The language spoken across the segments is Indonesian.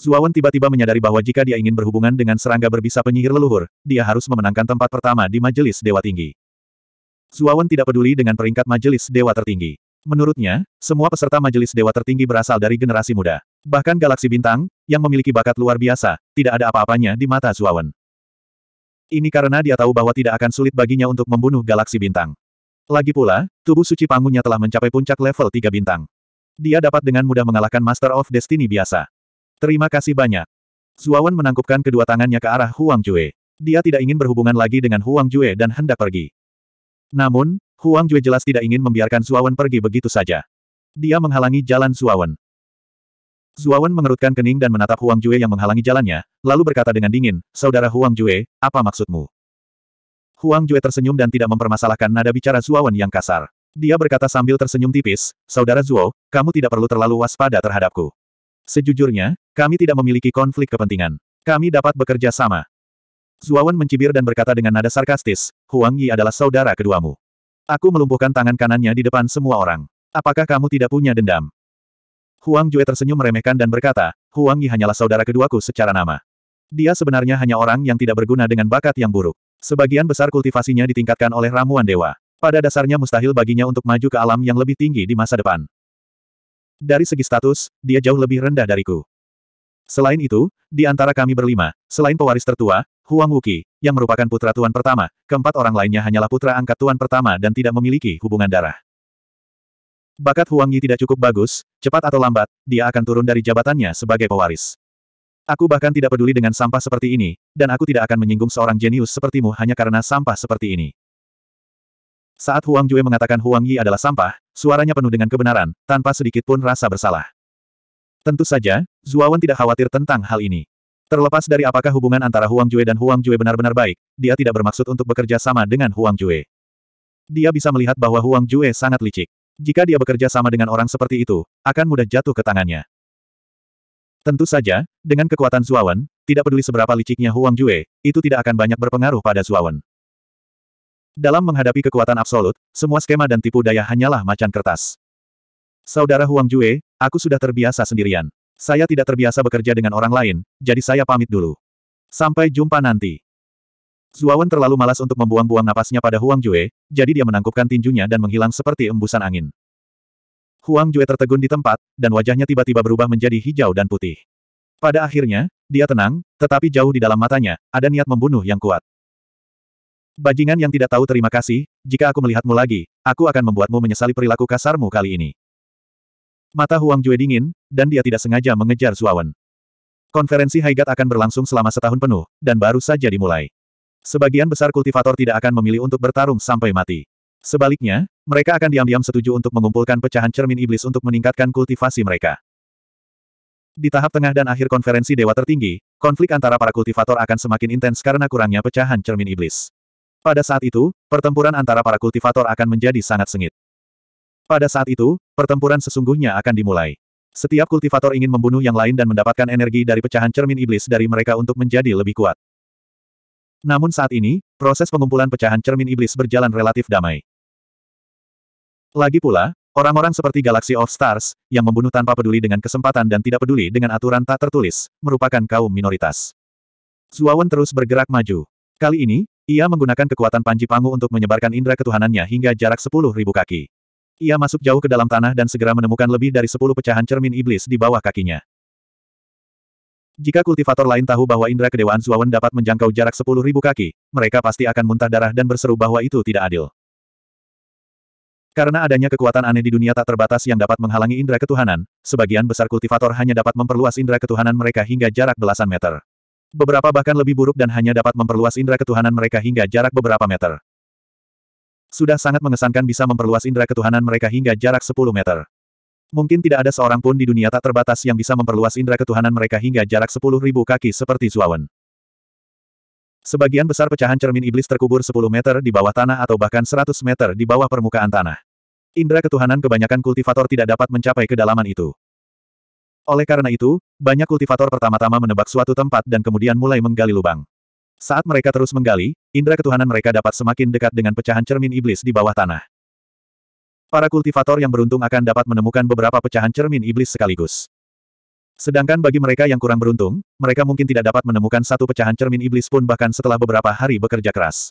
Zuawan tiba-tiba menyadari bahwa jika dia ingin berhubungan dengan serangga berbisa penyihir leluhur, dia harus memenangkan tempat pertama di majelis dewa tinggi. Zuawan tidak peduli dengan peringkat majelis dewa tertinggi. Menurutnya, semua peserta majelis dewa tertinggi berasal dari generasi muda. Bahkan galaksi bintang, yang memiliki bakat luar biasa, tidak ada apa-apanya di mata Zuawan. Ini karena dia tahu bahwa tidak akan sulit baginya untuk membunuh galaksi bintang. Lagi pula, tubuh suci Panggungnya telah mencapai puncak level 3 bintang. Dia dapat dengan mudah mengalahkan Master of Destiny biasa. Terima kasih banyak. Zuawan menangkupkan kedua tangannya ke arah Huang Jue. Dia tidak ingin berhubungan lagi dengan Huang Jue dan hendak pergi. Namun, Huang Jue jelas tidak ingin membiarkan Zuawan pergi begitu saja. Dia menghalangi jalan Zuawan. Zuawan mengerutkan kening dan menatap Huang Jue yang menghalangi jalannya, lalu berkata dengan dingin, Saudara Huang Jue, apa maksudmu? Huang Jue tersenyum dan tidak mempermasalahkan nada bicara Zuawan yang kasar. Dia berkata sambil tersenyum tipis, Saudara Zuo, kamu tidak perlu terlalu waspada terhadapku. Sejujurnya, kami tidak memiliki konflik kepentingan. Kami dapat bekerja sama. Zuawan mencibir dan berkata dengan nada sarkastis, Huang Yi adalah saudara keduamu. Aku melumpuhkan tangan kanannya di depan semua orang. Apakah kamu tidak punya dendam? Huang Jue tersenyum meremehkan dan berkata, Huang Yi hanyalah saudara keduaku secara nama. Dia sebenarnya hanya orang yang tidak berguna dengan bakat yang buruk. Sebagian besar kultivasinya ditingkatkan oleh ramuan dewa. Pada dasarnya mustahil baginya untuk maju ke alam yang lebih tinggi di masa depan. Dari segi status, dia jauh lebih rendah dariku. Selain itu, di antara kami berlima, selain pewaris tertua, Huang Wuki, yang merupakan putra tuan pertama, keempat orang lainnya hanyalah putra angkat tuan pertama dan tidak memiliki hubungan darah. Bakat Huang Yi tidak cukup bagus, cepat atau lambat, dia akan turun dari jabatannya sebagai pewaris. Aku bahkan tidak peduli dengan sampah seperti ini, dan aku tidak akan menyinggung seorang jenius sepertimu hanya karena sampah seperti ini. Saat Huang Jue mengatakan Huang Yi adalah sampah, Suaranya penuh dengan kebenaran, tanpa sedikit pun rasa bersalah. Tentu saja, Zuawan tidak khawatir tentang hal ini. Terlepas dari apakah hubungan antara Huang Jue dan Huang Jue benar-benar baik, dia tidak bermaksud untuk bekerja sama dengan Huang Jue. Dia bisa melihat bahwa Huang Jue sangat licik. Jika dia bekerja sama dengan orang seperti itu, akan mudah jatuh ke tangannya. Tentu saja, dengan kekuatan Zuawan, tidak peduli seberapa liciknya Huang Jue, itu tidak akan banyak berpengaruh pada Zuawan. Dalam menghadapi kekuatan absolut, semua skema dan tipu daya hanyalah macan kertas. Saudara Huang Jue, aku sudah terbiasa sendirian. Saya tidak terbiasa bekerja dengan orang lain, jadi saya pamit dulu. Sampai jumpa nanti. Zuawan terlalu malas untuk membuang-buang napasnya pada Huang Jue, jadi dia menangkupkan tinjunya dan menghilang seperti embusan angin. Huang Jue tertegun di tempat, dan wajahnya tiba-tiba berubah menjadi hijau dan putih. Pada akhirnya, dia tenang, tetapi jauh di dalam matanya, ada niat membunuh yang kuat. Bajingan yang tidak tahu terima kasih, jika aku melihatmu lagi, aku akan membuatmu menyesali perilaku kasarmu kali ini. Mata Huang Jue dingin, dan dia tidak sengaja mengejar Suawan. Konferensi Haigat akan berlangsung selama setahun penuh, dan baru saja dimulai. Sebagian besar kultivator tidak akan memilih untuk bertarung sampai mati. Sebaliknya, mereka akan diam-diam setuju untuk mengumpulkan pecahan cermin iblis untuk meningkatkan kultivasi mereka. Di tahap tengah dan akhir konferensi dewa tertinggi, konflik antara para kultivator akan semakin intens karena kurangnya pecahan cermin iblis. Pada saat itu, pertempuran antara para kultivator akan menjadi sangat sengit. Pada saat itu, pertempuran sesungguhnya akan dimulai. Setiap kultivator ingin membunuh yang lain dan mendapatkan energi dari pecahan cermin iblis dari mereka untuk menjadi lebih kuat. Namun saat ini, proses pengumpulan pecahan cermin iblis berjalan relatif damai. Lagi pula, orang-orang seperti Galaxy of Stars, yang membunuh tanpa peduli dengan kesempatan dan tidak peduli dengan aturan tak tertulis, merupakan kaum minoritas. Zuawan terus bergerak maju. Kali ini, ia menggunakan kekuatan Panji Pangu untuk menyebarkan indera ketuhanannya hingga jarak sepuluh ribu kaki. Ia masuk jauh ke dalam tanah dan segera menemukan lebih dari sepuluh pecahan cermin iblis di bawah kakinya. Jika kultivator lain tahu bahwa indera kedewaan Zuawan dapat menjangkau jarak sepuluh ribu kaki, mereka pasti akan muntah darah dan berseru bahwa itu tidak adil. Karena adanya kekuatan aneh di dunia tak terbatas yang dapat menghalangi indera ketuhanan, sebagian besar kultivator hanya dapat memperluas indera ketuhanan mereka hingga jarak belasan meter. Beberapa bahkan lebih buruk dan hanya dapat memperluas indera ketuhanan mereka hingga jarak beberapa meter. Sudah sangat mengesankan bisa memperluas indera ketuhanan mereka hingga jarak 10 meter. Mungkin tidak ada seorang pun di dunia tak terbatas yang bisa memperluas indera ketuhanan mereka hingga jarak ribu kaki seperti Zuawan. Sebagian besar pecahan cermin iblis terkubur 10 meter di bawah tanah atau bahkan 100 meter di bawah permukaan tanah. Indra ketuhanan kebanyakan kultivator tidak dapat mencapai kedalaman itu. Oleh karena itu, banyak kultivator pertama-tama menebak suatu tempat dan kemudian mulai menggali lubang. Saat mereka terus menggali, indera ketuhanan mereka dapat semakin dekat dengan pecahan cermin iblis di bawah tanah. Para kultivator yang beruntung akan dapat menemukan beberapa pecahan cermin iblis sekaligus. Sedangkan bagi mereka yang kurang beruntung, mereka mungkin tidak dapat menemukan satu pecahan cermin iblis pun bahkan setelah beberapa hari bekerja keras.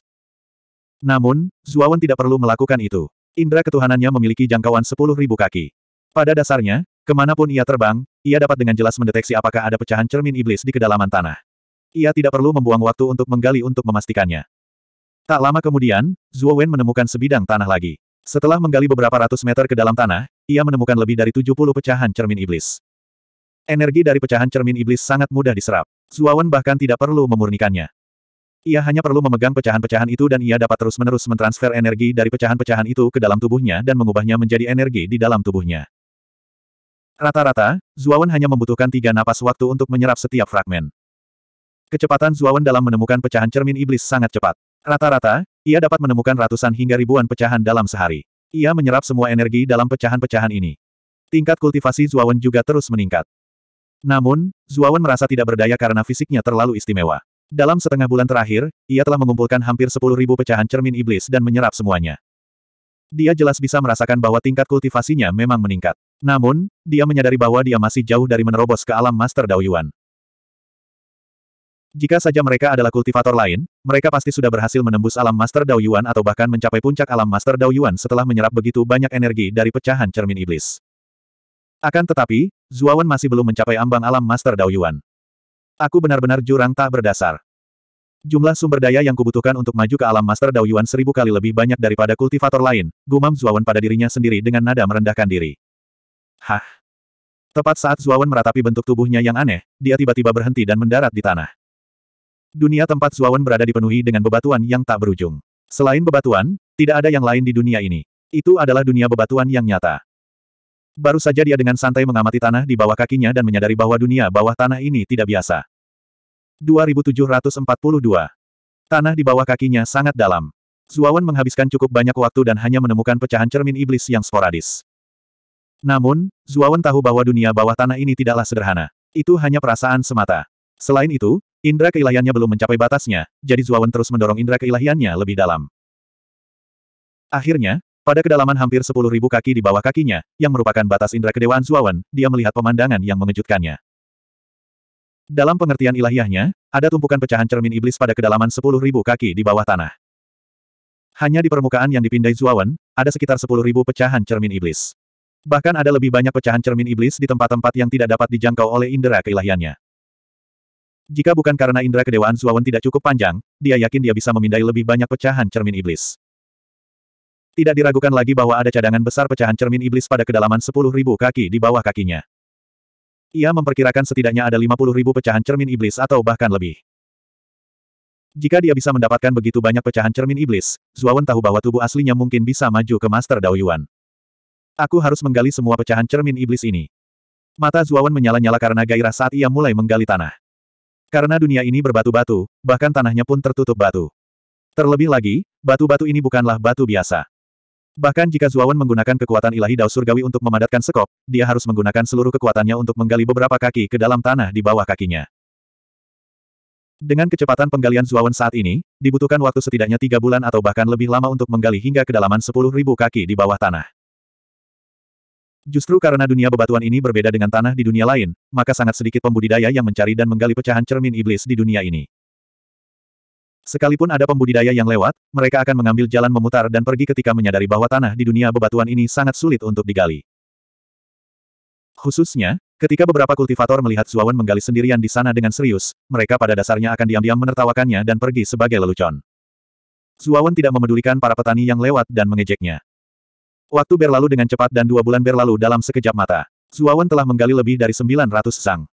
Namun, Zuawan tidak perlu melakukan itu. Indra ketuhanannya memiliki jangkauan 10.000 kaki. Pada dasarnya, Kemanapun ia terbang, ia dapat dengan jelas mendeteksi apakah ada pecahan cermin iblis di kedalaman tanah. Ia tidak perlu membuang waktu untuk menggali untuk memastikannya. Tak lama kemudian, Zhuo Wen menemukan sebidang tanah lagi. Setelah menggali beberapa ratus meter ke dalam tanah, ia menemukan lebih dari 70 pecahan cermin iblis. Energi dari pecahan cermin iblis sangat mudah diserap. Zhuo Wen bahkan tidak perlu memurnikannya. Ia hanya perlu memegang pecahan-pecahan itu dan ia dapat terus-menerus mentransfer energi dari pecahan-pecahan itu ke dalam tubuhnya dan mengubahnya menjadi energi di dalam tubuhnya. Rata-rata, Zuawan hanya membutuhkan tiga napas waktu untuk menyerap setiap fragmen. Kecepatan Zuawan dalam menemukan pecahan cermin iblis sangat cepat. Rata-rata, ia dapat menemukan ratusan hingga ribuan pecahan dalam sehari. Ia menyerap semua energi dalam pecahan-pecahan ini. Tingkat kultivasi Zuawan juga terus meningkat. Namun, Zuawan merasa tidak berdaya karena fisiknya terlalu istimewa. Dalam setengah bulan terakhir, ia telah mengumpulkan hampir 10.000 pecahan cermin iblis dan menyerap semuanya. Dia jelas bisa merasakan bahwa tingkat kultivasinya memang meningkat. Namun, dia menyadari bahwa dia masih jauh dari menerobos ke alam Master Daoyuan. Jika saja mereka adalah kultivator lain, mereka pasti sudah berhasil menembus alam Master Daoyuan atau bahkan mencapai puncak alam Master Daoyuan setelah menyerap begitu banyak energi dari pecahan cermin iblis. Akan tetapi, Zuawan masih belum mencapai ambang alam Master Daoyuan. Aku benar-benar jurang tak berdasar. Jumlah sumber daya yang kubutuhkan untuk maju ke alam Master Daoyuan seribu kali lebih banyak daripada kultivator lain, gumam Zuawan pada dirinya sendiri dengan nada merendahkan diri. Hah? Tepat saat Zuawan meratapi bentuk tubuhnya yang aneh, dia tiba-tiba berhenti dan mendarat di tanah. Dunia tempat Zuawan berada dipenuhi dengan bebatuan yang tak berujung. Selain bebatuan, tidak ada yang lain di dunia ini. Itu adalah dunia bebatuan yang nyata. Baru saja dia dengan santai mengamati tanah di bawah kakinya dan menyadari bahwa dunia bawah tanah ini tidak biasa. 2742. Tanah di bawah kakinya sangat dalam. Zuawan menghabiskan cukup banyak waktu dan hanya menemukan pecahan cermin iblis yang sporadis. Namun, Zuawan tahu bahwa dunia bawah tanah ini tidaklah sederhana. Itu hanya perasaan semata. Selain itu, indera keilahiannya belum mencapai batasnya, jadi Zuawan terus mendorong indera keilahiannya lebih dalam. Akhirnya, pada kedalaman hampir 10.000 kaki di bawah kakinya, yang merupakan batas indera kedewaan Zuawan, dia melihat pemandangan yang mengejutkannya. Dalam pengertian ilahiyahnya, ada tumpukan pecahan cermin iblis pada kedalaman 10.000 kaki di bawah tanah. Hanya di permukaan yang dipindai Zuawan, ada sekitar 10.000 pecahan cermin iblis. Bahkan ada lebih banyak pecahan cermin iblis di tempat-tempat yang tidak dapat dijangkau oleh indera keilahiannya. Jika bukan karena indera kedewaan Suawan tidak cukup panjang, dia yakin dia bisa memindai lebih banyak pecahan cermin iblis. Tidak diragukan lagi bahwa ada cadangan besar pecahan cermin iblis pada kedalaman 10.000 kaki di bawah kakinya. Ia memperkirakan setidaknya ada 50.000 pecahan cermin iblis atau bahkan lebih. Jika dia bisa mendapatkan begitu banyak pecahan cermin iblis, Zuawan tahu bahwa tubuh aslinya mungkin bisa maju ke Master Daoyuan. Aku harus menggali semua pecahan cermin iblis ini. Mata Zuawan menyala-nyala karena gairah saat ia mulai menggali tanah. Karena dunia ini berbatu-batu, bahkan tanahnya pun tertutup batu. Terlebih lagi, batu-batu ini bukanlah batu biasa. Bahkan jika Zuawan menggunakan kekuatan ilahi Dao Surgawi untuk memadatkan sekop, dia harus menggunakan seluruh kekuatannya untuk menggali beberapa kaki ke dalam tanah di bawah kakinya. Dengan kecepatan penggalian Zuawan saat ini, dibutuhkan waktu setidaknya tiga bulan atau bahkan lebih lama untuk menggali hingga kedalaman ribu kaki di bawah tanah. Justru karena dunia bebatuan ini berbeda dengan tanah di dunia lain, maka sangat sedikit pembudidaya yang mencari dan menggali pecahan cermin iblis di dunia ini. Sekalipun ada pembudidaya yang lewat, mereka akan mengambil jalan memutar dan pergi ketika menyadari bahwa tanah di dunia bebatuan ini sangat sulit untuk digali. Khususnya, ketika beberapa kultivator melihat Zuawan menggali sendirian di sana dengan serius, mereka pada dasarnya akan diam-diam menertawakannya dan pergi sebagai lelucon. Zuawan tidak memedulikan para petani yang lewat dan mengejeknya. Waktu berlalu dengan cepat dan dua bulan berlalu dalam sekejap mata. Zuawan telah menggali lebih dari 900 sang.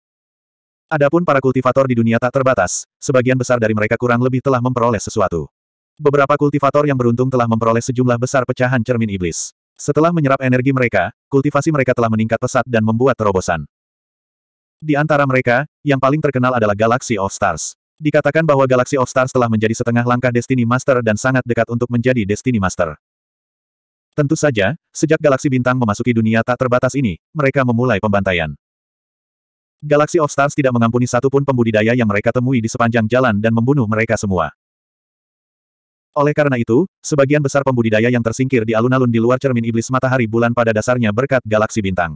Adapun para kultivator di dunia tak terbatas, sebagian besar dari mereka kurang lebih telah memperoleh sesuatu. Beberapa kultivator yang beruntung telah memperoleh sejumlah besar pecahan cermin iblis. Setelah menyerap energi mereka, kultivasi mereka telah meningkat pesat dan membuat terobosan. Di antara mereka, yang paling terkenal adalah Galaxy of Stars. Dikatakan bahwa Galaxy of Stars telah menjadi setengah langkah Destiny Master dan sangat dekat untuk menjadi Destiny Master. Tentu saja, sejak galaksi bintang memasuki dunia tak terbatas ini, mereka memulai pembantaian. Galaksi of Stars tidak mengampuni satupun pembudidaya yang mereka temui di sepanjang jalan dan membunuh mereka semua. Oleh karena itu, sebagian besar pembudidaya yang tersingkir di alun-alun di luar cermin iblis matahari bulan pada dasarnya berkat galaksi bintang.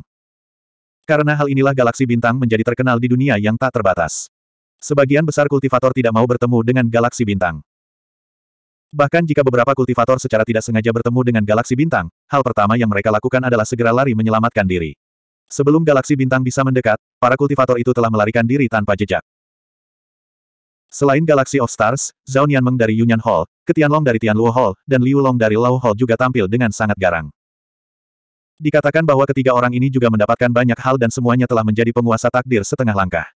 Karena hal inilah galaksi bintang menjadi terkenal di dunia yang tak terbatas. Sebagian besar kultivator tidak mau bertemu dengan galaksi bintang. Bahkan jika beberapa kultivator secara tidak sengaja bertemu dengan galaksi bintang, hal pertama yang mereka lakukan adalah segera lari menyelamatkan diri. Sebelum galaksi bintang bisa mendekat, para kultivator itu telah melarikan diri tanpa jejak. Selain Galaxy of Stars, Zhao Nianmeng dari Yunyan Hall, Ketianlong dari Tianluo Hall, dan Liu Long dari Lao Hall juga tampil dengan sangat garang. Dikatakan bahwa ketiga orang ini juga mendapatkan banyak hal dan semuanya telah menjadi penguasa takdir setengah langkah.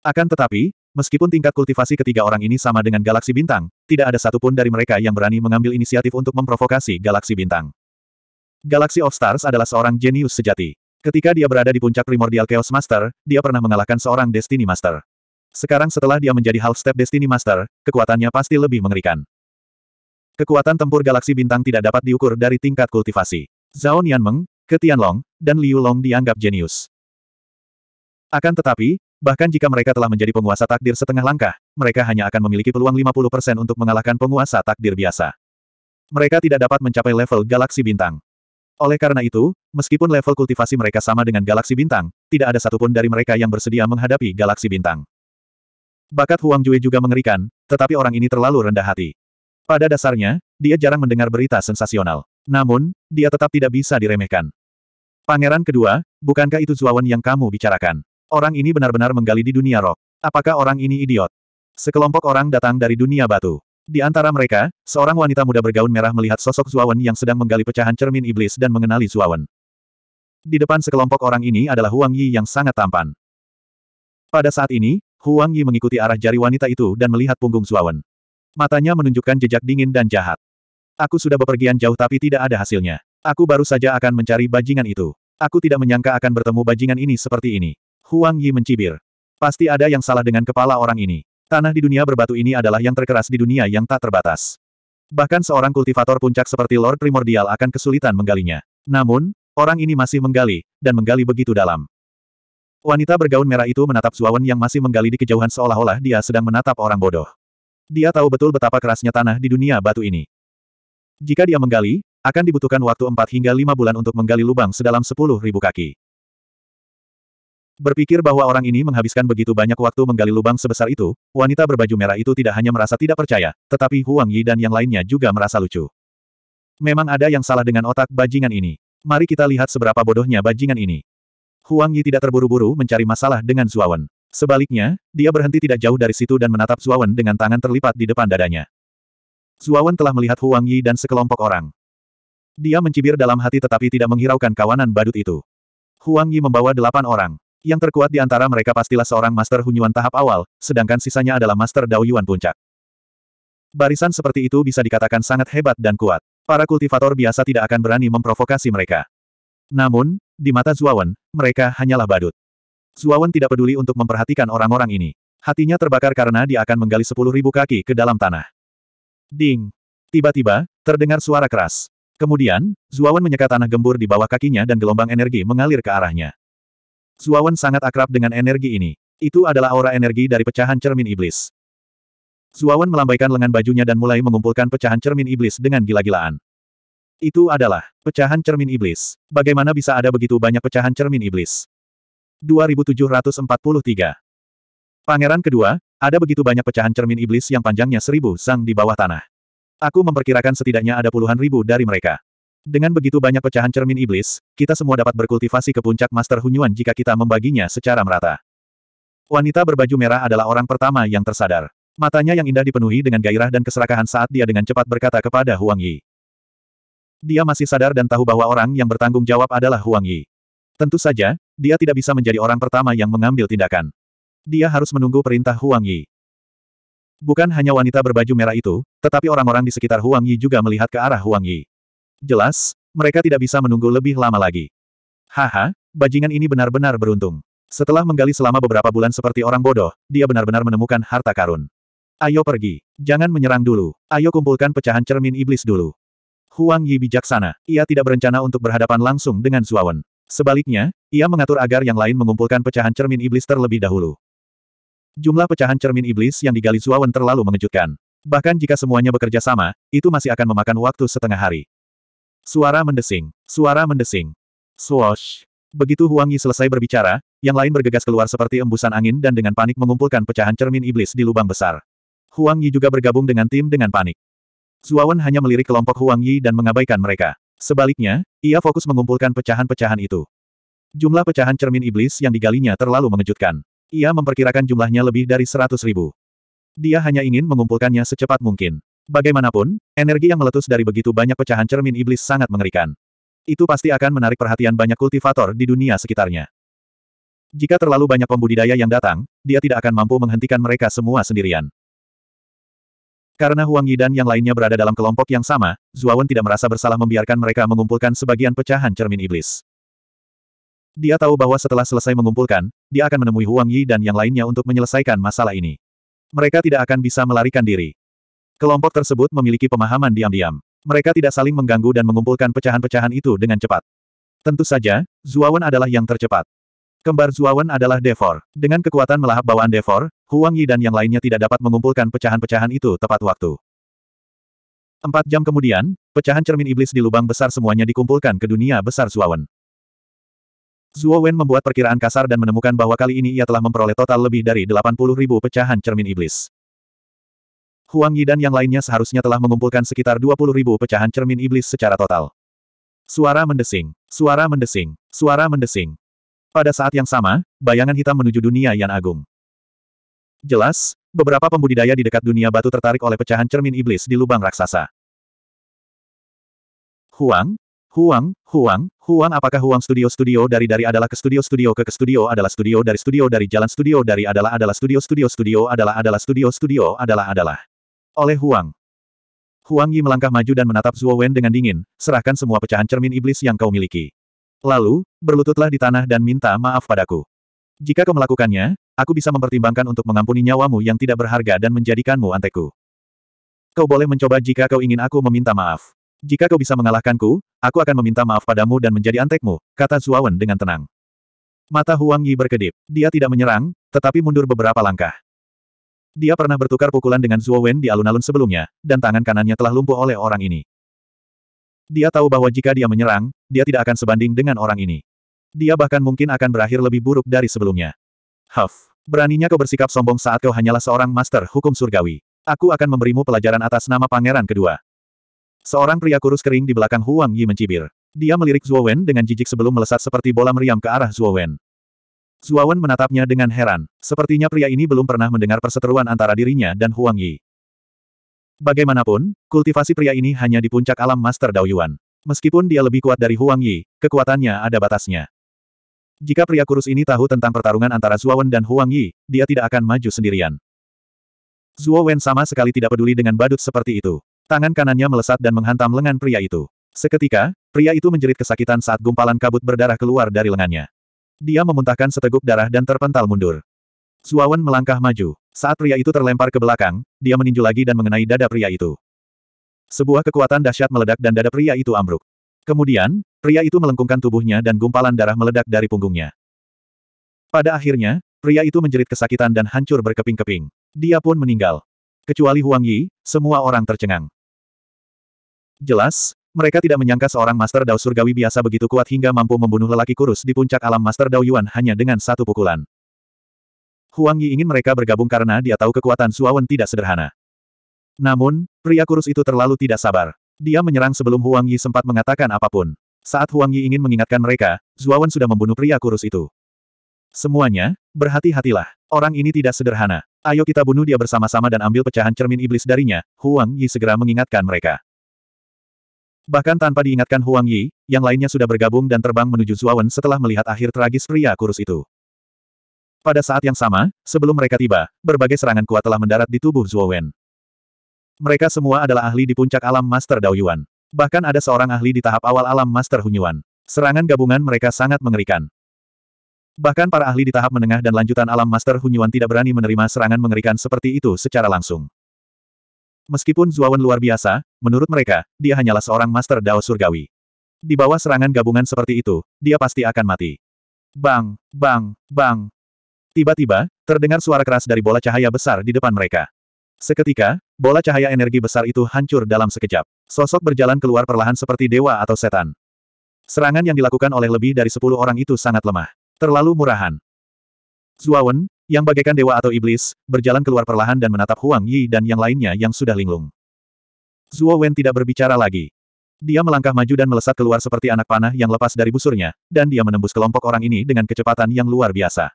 Akan tetapi, Meskipun tingkat kultivasi ketiga orang ini sama dengan galaksi bintang, tidak ada satupun dari mereka yang berani mengambil inisiatif untuk memprovokasi galaksi bintang. Galaxy of Stars adalah seorang jenius sejati. Ketika dia berada di puncak primordial Chaos Master, dia pernah mengalahkan seorang Destiny Master. Sekarang setelah dia menjadi half-step Destiny Master, kekuatannya pasti lebih mengerikan. Kekuatan tempur galaksi bintang tidak dapat diukur dari tingkat kultivasi. Zhao Nianmeng, Ke Long, dan Liu Long dianggap jenius. Akan tetapi, Bahkan jika mereka telah menjadi penguasa takdir setengah langkah, mereka hanya akan memiliki peluang 50% untuk mengalahkan penguasa takdir biasa. Mereka tidak dapat mencapai level galaksi bintang. Oleh karena itu, meskipun level kultivasi mereka sama dengan galaksi bintang, tidak ada satupun dari mereka yang bersedia menghadapi galaksi bintang. Bakat Huang Jue juga mengerikan, tetapi orang ini terlalu rendah hati. Pada dasarnya, dia jarang mendengar berita sensasional. Namun, dia tetap tidak bisa diremehkan. Pangeran kedua, bukankah itu Zuawan yang kamu bicarakan? Orang ini benar-benar menggali di dunia rok. Apakah orang ini idiot? Sekelompok orang datang dari dunia batu. Di antara mereka, seorang wanita muda bergaun merah melihat sosok Zuawan yang sedang menggali pecahan cermin iblis dan mengenali Zuawan. Di depan sekelompok orang ini adalah Huang Yi yang sangat tampan. Pada saat ini, Huang Yi mengikuti arah jari wanita itu dan melihat punggung Zuawan. Matanya menunjukkan jejak dingin dan jahat. Aku sudah bepergian jauh tapi tidak ada hasilnya. Aku baru saja akan mencari bajingan itu. Aku tidak menyangka akan bertemu bajingan ini seperti ini. Huang Yi mencibir. Pasti ada yang salah dengan kepala orang ini. Tanah di dunia berbatu ini adalah yang terkeras di dunia yang tak terbatas. Bahkan seorang kultivator puncak seperti Lord Primordial akan kesulitan menggalinya. Namun, orang ini masih menggali, dan menggali begitu dalam. Wanita bergaun merah itu menatap Zuawan yang masih menggali di kejauhan seolah-olah dia sedang menatap orang bodoh. Dia tahu betul betapa kerasnya tanah di dunia batu ini. Jika dia menggali, akan dibutuhkan waktu 4 hingga 5 bulan untuk menggali lubang sedalam 10.000 kaki. Berpikir bahwa orang ini menghabiskan begitu banyak waktu menggali lubang sebesar itu, wanita berbaju merah itu tidak hanya merasa tidak percaya, tetapi Huang Yi dan yang lainnya juga merasa lucu. Memang ada yang salah dengan otak bajingan ini. Mari kita lihat seberapa bodohnya bajingan ini. Huang Yi tidak terburu-buru mencari masalah dengan Zuawan. Sebaliknya, dia berhenti tidak jauh dari situ dan menatap Zuawan dengan tangan terlipat di depan dadanya. Zuawan telah melihat Huang Yi dan sekelompok orang. Dia mencibir dalam hati tetapi tidak menghiraukan kawanan badut itu. Huang Yi membawa delapan orang. Yang terkuat di antara mereka pastilah seorang Master Hunyuan tahap awal, sedangkan sisanya adalah Master daoyuan puncak. Barisan seperti itu bisa dikatakan sangat hebat dan kuat. Para kultivator biasa tidak akan berani memprovokasi mereka. Namun, di mata Zuawan, mereka hanyalah badut. Zuawan tidak peduli untuk memperhatikan orang-orang ini. Hatinya terbakar karena dia akan menggali sepuluh ribu kaki ke dalam tanah. Ding! Tiba-tiba, terdengar suara keras. Kemudian, Zuawan menyeka tanah gembur di bawah kakinya dan gelombang energi mengalir ke arahnya. Zuawan sangat akrab dengan energi ini. Itu adalah aura energi dari pecahan cermin iblis. Zuawan melambaikan lengan bajunya dan mulai mengumpulkan pecahan cermin iblis dengan gila-gilaan. Itu adalah pecahan cermin iblis. Bagaimana bisa ada begitu banyak pecahan cermin iblis? 2743. Pangeran kedua, ada begitu banyak pecahan cermin iblis yang panjangnya seribu sang di bawah tanah. Aku memperkirakan setidaknya ada puluhan ribu dari mereka. Dengan begitu banyak pecahan cermin iblis, kita semua dapat berkultivasi ke puncak Master Hunyuan jika kita membaginya secara merata. Wanita berbaju merah adalah orang pertama yang tersadar. Matanya yang indah dipenuhi dengan gairah dan keserakahan saat dia dengan cepat berkata kepada Huang Yi. Dia masih sadar dan tahu bahwa orang yang bertanggung jawab adalah Huang Yi. Tentu saja, dia tidak bisa menjadi orang pertama yang mengambil tindakan. Dia harus menunggu perintah Huang Yi. Bukan hanya wanita berbaju merah itu, tetapi orang-orang di sekitar Huang Yi juga melihat ke arah Huang Yi. Jelas, mereka tidak bisa menunggu lebih lama lagi. Haha, bajingan ini benar-benar beruntung. Setelah menggali selama beberapa bulan seperti orang bodoh, dia benar-benar menemukan harta karun. Ayo pergi. Jangan menyerang dulu. Ayo kumpulkan pecahan cermin iblis dulu. Huang Yi bijaksana. Ia tidak berencana untuk berhadapan langsung dengan Zuawan. Sebaliknya, ia mengatur agar yang lain mengumpulkan pecahan cermin iblis terlebih dahulu. Jumlah pecahan cermin iblis yang digali Zuawan terlalu mengejutkan. Bahkan jika semuanya bekerja sama, itu masih akan memakan waktu setengah hari. Suara mendesing. Suara mendesing. Swoosh. Begitu Huang Yi selesai berbicara, yang lain bergegas keluar seperti embusan angin dan dengan panik mengumpulkan pecahan cermin iblis di lubang besar. Huang Yi juga bergabung dengan tim dengan panik. Zuawan hanya melirik kelompok Huang Yi dan mengabaikan mereka. Sebaliknya, ia fokus mengumpulkan pecahan-pecahan itu. Jumlah pecahan cermin iblis yang digalinya terlalu mengejutkan. Ia memperkirakan jumlahnya lebih dari seratus ribu. Dia hanya ingin mengumpulkannya secepat mungkin. Bagaimanapun, energi yang meletus dari begitu banyak pecahan cermin iblis sangat mengerikan. Itu pasti akan menarik perhatian banyak kultivator di dunia sekitarnya. Jika terlalu banyak pembudidaya yang datang, dia tidak akan mampu menghentikan mereka semua sendirian. Karena Huang Yi dan yang lainnya berada dalam kelompok yang sama, Zuawan tidak merasa bersalah membiarkan mereka mengumpulkan sebagian pecahan cermin iblis. Dia tahu bahwa setelah selesai mengumpulkan, dia akan menemui Huang Yi dan yang lainnya untuk menyelesaikan masalah ini. Mereka tidak akan bisa melarikan diri. Kelompok tersebut memiliki pemahaman diam-diam. Mereka tidak saling mengganggu dan mengumpulkan pecahan-pecahan itu dengan cepat. Tentu saja, Zuawan adalah yang tercepat. Kembar Zuawan adalah Devor. Dengan kekuatan melahap bawaan Devor, Huang Yi dan yang lainnya tidak dapat mengumpulkan pecahan-pecahan itu tepat waktu. Empat jam kemudian, pecahan cermin iblis di lubang besar semuanya dikumpulkan ke dunia besar Zuawan. Zuo membuat perkiraan kasar dan menemukan bahwa kali ini ia telah memperoleh total lebih dari puluh ribu pecahan cermin iblis. Huang Yi dan yang lainnya seharusnya telah mengumpulkan sekitar 20 ribu pecahan cermin iblis secara total. Suara mendesing, suara mendesing, suara mendesing. Pada saat yang sama, bayangan hitam menuju dunia yang agung. Jelas, beberapa pembudidaya di dekat dunia batu tertarik oleh pecahan cermin iblis di lubang raksasa. Huang, Huang, Huang, Huang apakah Huang studio-studio dari dari adalah ke studio-studio ke ke studio adalah studio dari studio dari jalan studio dari adalah adalah studio-studio studio adalah adalah studio-studio adalah adalah oleh Huang. Huang Yi melangkah maju dan menatap Zuo Wen dengan dingin, serahkan semua pecahan cermin iblis yang kau miliki. Lalu, berlututlah di tanah dan minta maaf padaku. Jika kau melakukannya, aku bisa mempertimbangkan untuk mengampuni nyawamu yang tidak berharga dan menjadikanmu anteku. Kau boleh mencoba jika kau ingin aku meminta maaf. Jika kau bisa mengalahkanku, aku akan meminta maaf padamu dan menjadi antekmu, kata Zuo Wen dengan tenang. Mata Huang Yi berkedip. Dia tidak menyerang, tetapi mundur beberapa langkah. Dia pernah bertukar pukulan dengan Zuo Wen di alun-alun sebelumnya, dan tangan kanannya telah lumpuh oleh orang ini. Dia tahu bahwa jika dia menyerang, dia tidak akan sebanding dengan orang ini. Dia bahkan mungkin akan berakhir lebih buruk dari sebelumnya. Huff, beraninya kau bersikap sombong saat kau hanyalah seorang master hukum surgawi. Aku akan memberimu pelajaran atas nama pangeran kedua. Seorang pria kurus kering di belakang Huang Yi mencibir. Dia melirik Zhuo Wen dengan jijik sebelum melesat seperti bola meriam ke arah Zhuo Wen. Zuawan menatapnya dengan heran. Sepertinya pria ini belum pernah mendengar perseteruan antara dirinya dan Huang Yi. Bagaimanapun, kultivasi pria ini hanya di puncak alam Master Daoyuan. Meskipun dia lebih kuat dari Huang Yi, kekuatannya ada batasnya. Jika pria kurus ini tahu tentang pertarungan antara Zuawan dan Huang Yi, dia tidak akan maju sendirian. Zuo sama sekali tidak peduli dengan badut seperti itu. Tangan kanannya melesat dan menghantam lengan pria itu. Seketika, pria itu menjerit kesakitan saat gumpalan kabut berdarah keluar dari lengannya. Dia memuntahkan seteguk darah dan terpental mundur. Suawan melangkah maju. Saat pria itu terlempar ke belakang, dia meninju lagi dan mengenai dada pria itu. Sebuah kekuatan dahsyat meledak dan dada pria itu ambruk. Kemudian, pria itu melengkungkan tubuhnya dan gumpalan darah meledak dari punggungnya. Pada akhirnya, pria itu menjerit kesakitan dan hancur berkeping-keping. Dia pun meninggal. Kecuali Huang Yi, semua orang tercengang. Jelas, mereka tidak menyangka seorang Master Dao Surgawi biasa begitu kuat hingga mampu membunuh lelaki kurus di puncak alam Master Dao Yuan hanya dengan satu pukulan. Huang Yi ingin mereka bergabung karena dia tahu kekuatan Suawen tidak sederhana. Namun, pria kurus itu terlalu tidak sabar. Dia menyerang sebelum Huang Yi sempat mengatakan apapun. Saat Huang Yi ingin mengingatkan mereka, Zuawan sudah membunuh pria kurus itu. Semuanya, berhati-hatilah. Orang ini tidak sederhana. Ayo kita bunuh dia bersama-sama dan ambil pecahan cermin iblis darinya, Huang Yi segera mengingatkan mereka. Bahkan tanpa diingatkan Huang Yi, yang lainnya sudah bergabung dan terbang menuju Zuawan setelah melihat akhir tragis pria kurus itu. Pada saat yang sama, sebelum mereka tiba, berbagai serangan kuat telah mendarat di tubuh Zuowen. Mereka semua adalah ahli di puncak alam Master Daoyuan. Bahkan ada seorang ahli di tahap awal alam Master Hunyuan. Serangan gabungan mereka sangat mengerikan. Bahkan para ahli di tahap menengah dan lanjutan alam Master Hunyuan tidak berani menerima serangan mengerikan seperti itu secara langsung. Meskipun Zuawan luar biasa, Menurut mereka, dia hanyalah seorang Master Dao Surgawi. Di bawah serangan gabungan seperti itu, dia pasti akan mati. Bang, bang, bang. Tiba-tiba, terdengar suara keras dari bola cahaya besar di depan mereka. Seketika, bola cahaya energi besar itu hancur dalam sekejap. Sosok berjalan keluar perlahan seperti dewa atau setan. Serangan yang dilakukan oleh lebih dari sepuluh orang itu sangat lemah. Terlalu murahan. Zuawan, yang bagaikan dewa atau iblis, berjalan keluar perlahan dan menatap Huang Yi dan yang lainnya yang sudah linglung. Zuo Wen tidak berbicara lagi. Dia melangkah maju dan melesat keluar seperti anak panah yang lepas dari busurnya, dan dia menembus kelompok orang ini dengan kecepatan yang luar biasa.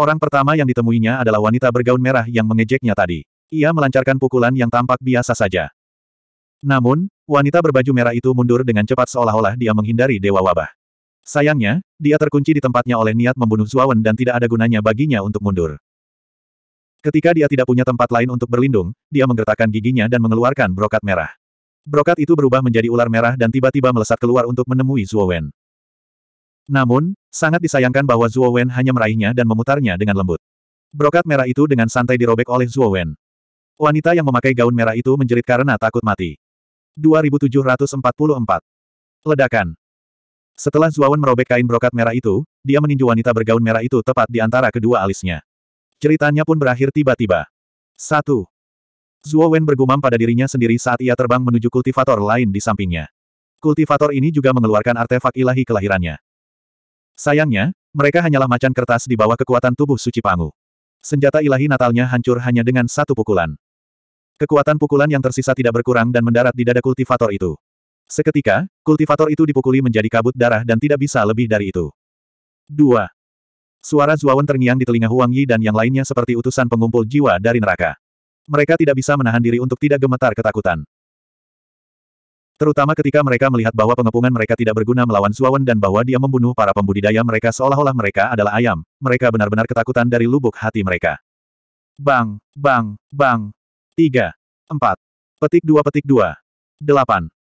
Orang pertama yang ditemuinya adalah wanita bergaun merah yang mengejeknya tadi. Ia melancarkan pukulan yang tampak biasa saja. Namun, wanita berbaju merah itu mundur dengan cepat seolah-olah dia menghindari dewa wabah. Sayangnya, dia terkunci di tempatnya oleh niat membunuh Zuawan dan tidak ada gunanya baginya untuk mundur. Ketika dia tidak punya tempat lain untuk berlindung, dia menggertakkan giginya dan mengeluarkan brokat merah. Brokat itu berubah menjadi ular merah dan tiba-tiba melesat keluar untuk menemui Zuo Wen. Namun, sangat disayangkan bahwa Zuo Wen hanya meraihnya dan memutarnya dengan lembut. Brokat merah itu dengan santai dirobek oleh Zuo Wen. Wanita yang memakai gaun merah itu menjerit karena takut mati. 2744. Ledakan. Setelah Zuo Wen merobek kain brokat merah itu, dia meninju wanita bergaun merah itu tepat di antara kedua alisnya. Ceritanya pun berakhir tiba-tiba. 1. Zhuo Wen bergumam pada dirinya sendiri saat ia terbang menuju kultivator lain di sampingnya. Kultivator ini juga mengeluarkan artefak ilahi kelahirannya. Sayangnya, mereka hanyalah macan kertas di bawah kekuatan tubuh suci Pangu. Senjata ilahi natalnya hancur hanya dengan satu pukulan. Kekuatan pukulan yang tersisa tidak berkurang dan mendarat di dada kultivator itu. Seketika, kultivator itu dipukuli menjadi kabut darah dan tidak bisa lebih dari itu. 2. Suara Zuawan terngiang di telinga Huang Yi dan yang lainnya seperti utusan pengumpul jiwa dari neraka. Mereka tidak bisa menahan diri untuk tidak gemetar ketakutan. Terutama ketika mereka melihat bahwa pengepungan mereka tidak berguna melawan Zuawan dan bahwa dia membunuh para pembudidaya mereka seolah-olah mereka adalah ayam, mereka benar-benar ketakutan dari lubuk hati mereka. Bang, bang, bang. Tiga. Empat. Petik dua petik dua. Delapan.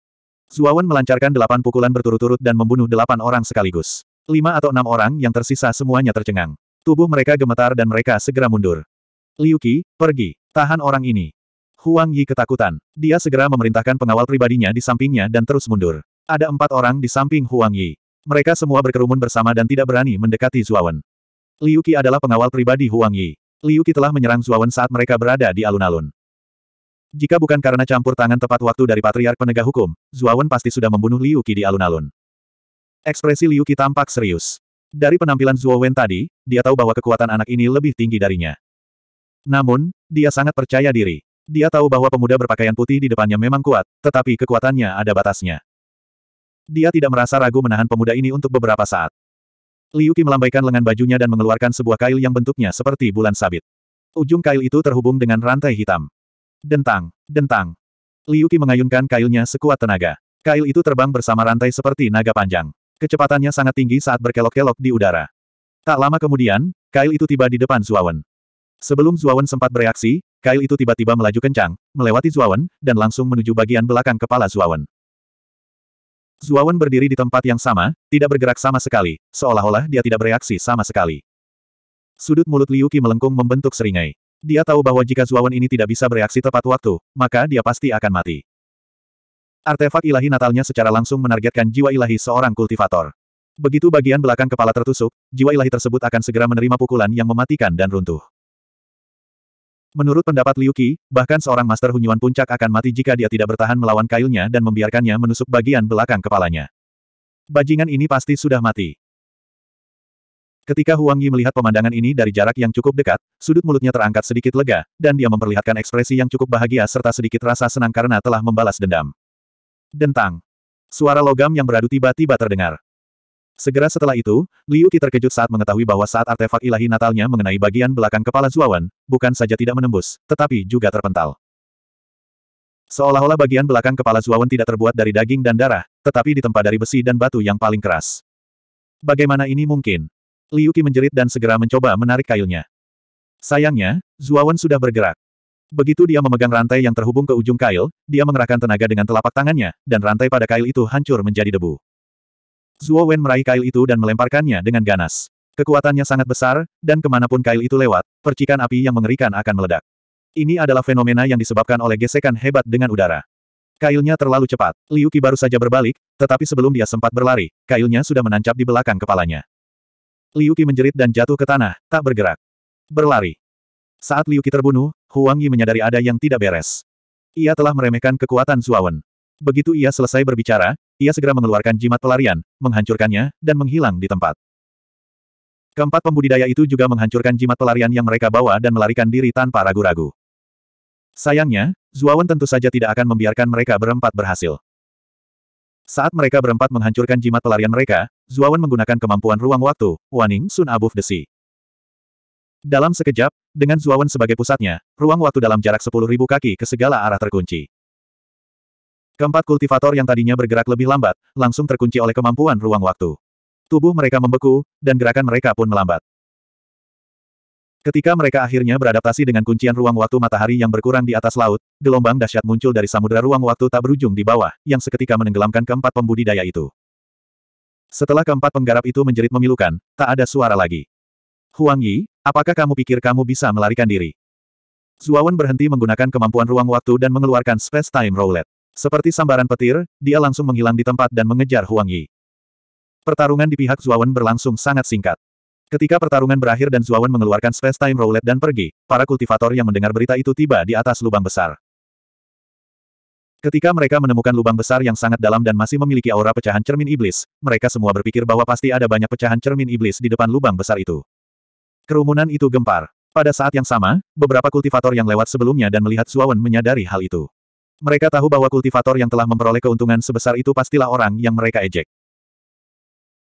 Zuawan melancarkan delapan pukulan berturut-turut dan membunuh delapan orang sekaligus. Lima atau enam orang yang tersisa semuanya tercengang. Tubuh mereka gemetar dan mereka segera mundur. Liu Qi, pergi. Tahan orang ini. Huang Yi ketakutan. Dia segera memerintahkan pengawal pribadinya di sampingnya dan terus mundur. Ada empat orang di samping Huang Yi. Mereka semua berkerumun bersama dan tidak berani mendekati Zuawan. Liu Qi adalah pengawal pribadi Huang Yi. Liu Qi telah menyerang Zuawan saat mereka berada di alun-alun. Jika bukan karena campur tangan tepat waktu dari Patriark Penegak Hukum, Zuawan pasti sudah membunuh Liu Qi di alun-alun. Ekspresi Liu Qi tampak serius. Dari penampilan Zhuo Wen tadi, dia tahu bahwa kekuatan anak ini lebih tinggi darinya. Namun, dia sangat percaya diri. Dia tahu bahwa pemuda berpakaian putih di depannya memang kuat, tetapi kekuatannya ada batasnya. Dia tidak merasa ragu menahan pemuda ini untuk beberapa saat. Liu Qi melambaikan lengan bajunya dan mengeluarkan sebuah kail yang bentuknya seperti bulan sabit. Ujung kail itu terhubung dengan rantai hitam. Dentang, dentang. Liu Qi mengayunkan kailnya sekuat tenaga. Kail itu terbang bersama rantai seperti naga panjang. Kecepatannya sangat tinggi saat berkelok-kelok di udara. Tak lama kemudian, kail itu tiba di depan Zuawan. Sebelum Zuawan sempat bereaksi, kail itu tiba-tiba melaju kencang, melewati Zuawan, dan langsung menuju bagian belakang kepala Zuawan. Zuawan berdiri di tempat yang sama, tidak bergerak sama sekali, seolah-olah dia tidak bereaksi sama sekali. Sudut mulut Liu Qi melengkung membentuk seringai. Dia tahu bahwa jika Zuawan ini tidak bisa bereaksi tepat waktu, maka dia pasti akan mati. Artefak ilahi natalnya secara langsung menargetkan jiwa ilahi seorang kultivator. Begitu bagian belakang kepala tertusuk, jiwa ilahi tersebut akan segera menerima pukulan yang mematikan dan runtuh. Menurut pendapat Liu Qi, bahkan seorang Master Hunyuan Puncak akan mati jika dia tidak bertahan melawan kailnya dan membiarkannya menusuk bagian belakang kepalanya. Bajingan ini pasti sudah mati. Ketika Huang Yi melihat pemandangan ini dari jarak yang cukup dekat, sudut mulutnya terangkat sedikit lega, dan dia memperlihatkan ekspresi yang cukup bahagia serta sedikit rasa senang karena telah membalas dendam. Dentang. Suara logam yang beradu tiba-tiba terdengar. Segera setelah itu, Liu Qi terkejut saat mengetahui bahwa saat artefak ilahi natalnya mengenai bagian belakang kepala Zuawan, bukan saja tidak menembus, tetapi juga terpental. Seolah-olah bagian belakang kepala Zuawan tidak terbuat dari daging dan darah, tetapi ditempa dari besi dan batu yang paling keras. Bagaimana ini mungkin? Liu Qi menjerit dan segera mencoba menarik kailnya. Sayangnya, Zuawan sudah bergerak. Begitu dia memegang rantai yang terhubung ke ujung kail, dia mengerahkan tenaga dengan telapak tangannya, dan rantai pada kail itu hancur menjadi debu. Zuo Wen meraih kail itu dan melemparkannya dengan ganas. Kekuatannya sangat besar, dan kemanapun kail itu lewat, percikan api yang mengerikan akan meledak. Ini adalah fenomena yang disebabkan oleh gesekan hebat dengan udara. Kailnya terlalu cepat. Liu Qi baru saja berbalik, tetapi sebelum dia sempat berlari, kailnya sudah menancap di belakang kepalanya. Liu Qi menjerit dan jatuh ke tanah, tak bergerak. Berlari. Saat Liu Qi terbunuh, Huang Yi menyadari ada yang tidak beres. Ia telah meremehkan kekuatan Zuawan. Begitu ia selesai berbicara, ia segera mengeluarkan jimat pelarian, menghancurkannya, dan menghilang di tempat. Keempat pembudidaya itu juga menghancurkan jimat pelarian yang mereka bawa dan melarikan diri tanpa ragu-ragu. Sayangnya, Zuawan tentu saja tidak akan membiarkan mereka berempat berhasil. Saat mereka berempat menghancurkan jimat pelarian mereka, Zuawan menggunakan kemampuan ruang waktu, Waning Sun Above Desi. Dalam sekejap, dengan Zuawan sebagai pusatnya, ruang waktu dalam jarak 10.000 kaki ke segala arah terkunci. Keempat kultivator yang tadinya bergerak lebih lambat, langsung terkunci oleh kemampuan ruang waktu. Tubuh mereka membeku, dan gerakan mereka pun melambat. Ketika mereka akhirnya beradaptasi dengan kuncian ruang waktu matahari yang berkurang di atas laut, gelombang dahsyat muncul dari samudera ruang waktu tak berujung di bawah, yang seketika menenggelamkan keempat pembudidaya itu. Setelah keempat penggarap itu menjerit memilukan, tak ada suara lagi. Huang Yi, Apakah kamu pikir kamu bisa melarikan diri? Zuawan berhenti menggunakan kemampuan ruang waktu dan mengeluarkan space-time roulette. Seperti sambaran petir, dia langsung menghilang di tempat dan mengejar Huang Yi. Pertarungan di pihak Zuawan berlangsung sangat singkat. Ketika pertarungan berakhir dan Zuawan mengeluarkan space-time roulette dan pergi, para kultivator yang mendengar berita itu tiba di atas lubang besar. Ketika mereka menemukan lubang besar yang sangat dalam dan masih memiliki aura pecahan cermin iblis, mereka semua berpikir bahwa pasti ada banyak pecahan cermin iblis di depan lubang besar itu. Kerumunan itu gempar. Pada saat yang sama, beberapa kultivator yang lewat sebelumnya dan melihat Zuawan menyadari hal itu. Mereka tahu bahwa kultivator yang telah memperoleh keuntungan sebesar itu pastilah orang yang mereka ejek.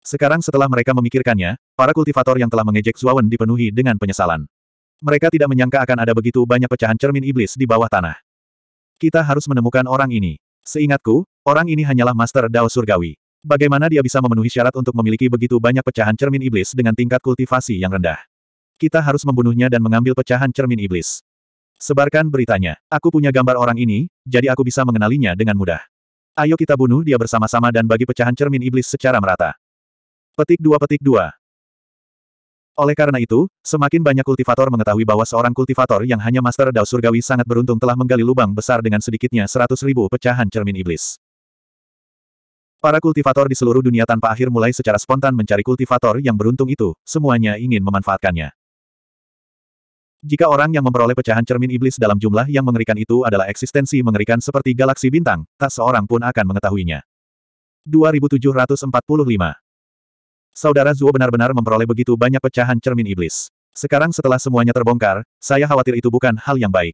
Sekarang setelah mereka memikirkannya, para kultivator yang telah mengejek Zuawan dipenuhi dengan penyesalan. Mereka tidak menyangka akan ada begitu banyak pecahan cermin iblis di bawah tanah. Kita harus menemukan orang ini. Seingatku, orang ini hanyalah Master Dao Surgawi. Bagaimana dia bisa memenuhi syarat untuk memiliki begitu banyak pecahan cermin iblis dengan tingkat kultivasi yang rendah? Kita harus membunuhnya dan mengambil pecahan cermin iblis. Sebarkan beritanya. Aku punya gambar orang ini, jadi aku bisa mengenalinya dengan mudah. Ayo kita bunuh dia bersama-sama dan bagi pecahan cermin iblis secara merata. Petik dua petik dua. Oleh karena itu, semakin banyak kultivator mengetahui bahwa seorang kultivator yang hanya Master Dao Surgawi sangat beruntung telah menggali lubang besar dengan sedikitnya 100 ribu pecahan cermin iblis. Para kultivator di seluruh dunia tanpa akhir mulai secara spontan mencari kultivator yang beruntung itu, semuanya ingin memanfaatkannya. Jika orang yang memperoleh pecahan cermin iblis dalam jumlah yang mengerikan itu adalah eksistensi mengerikan seperti galaksi bintang, tak seorang pun akan mengetahuinya. 2745 Saudara Zuo benar-benar memperoleh begitu banyak pecahan cermin iblis. Sekarang setelah semuanya terbongkar, saya khawatir itu bukan hal yang baik.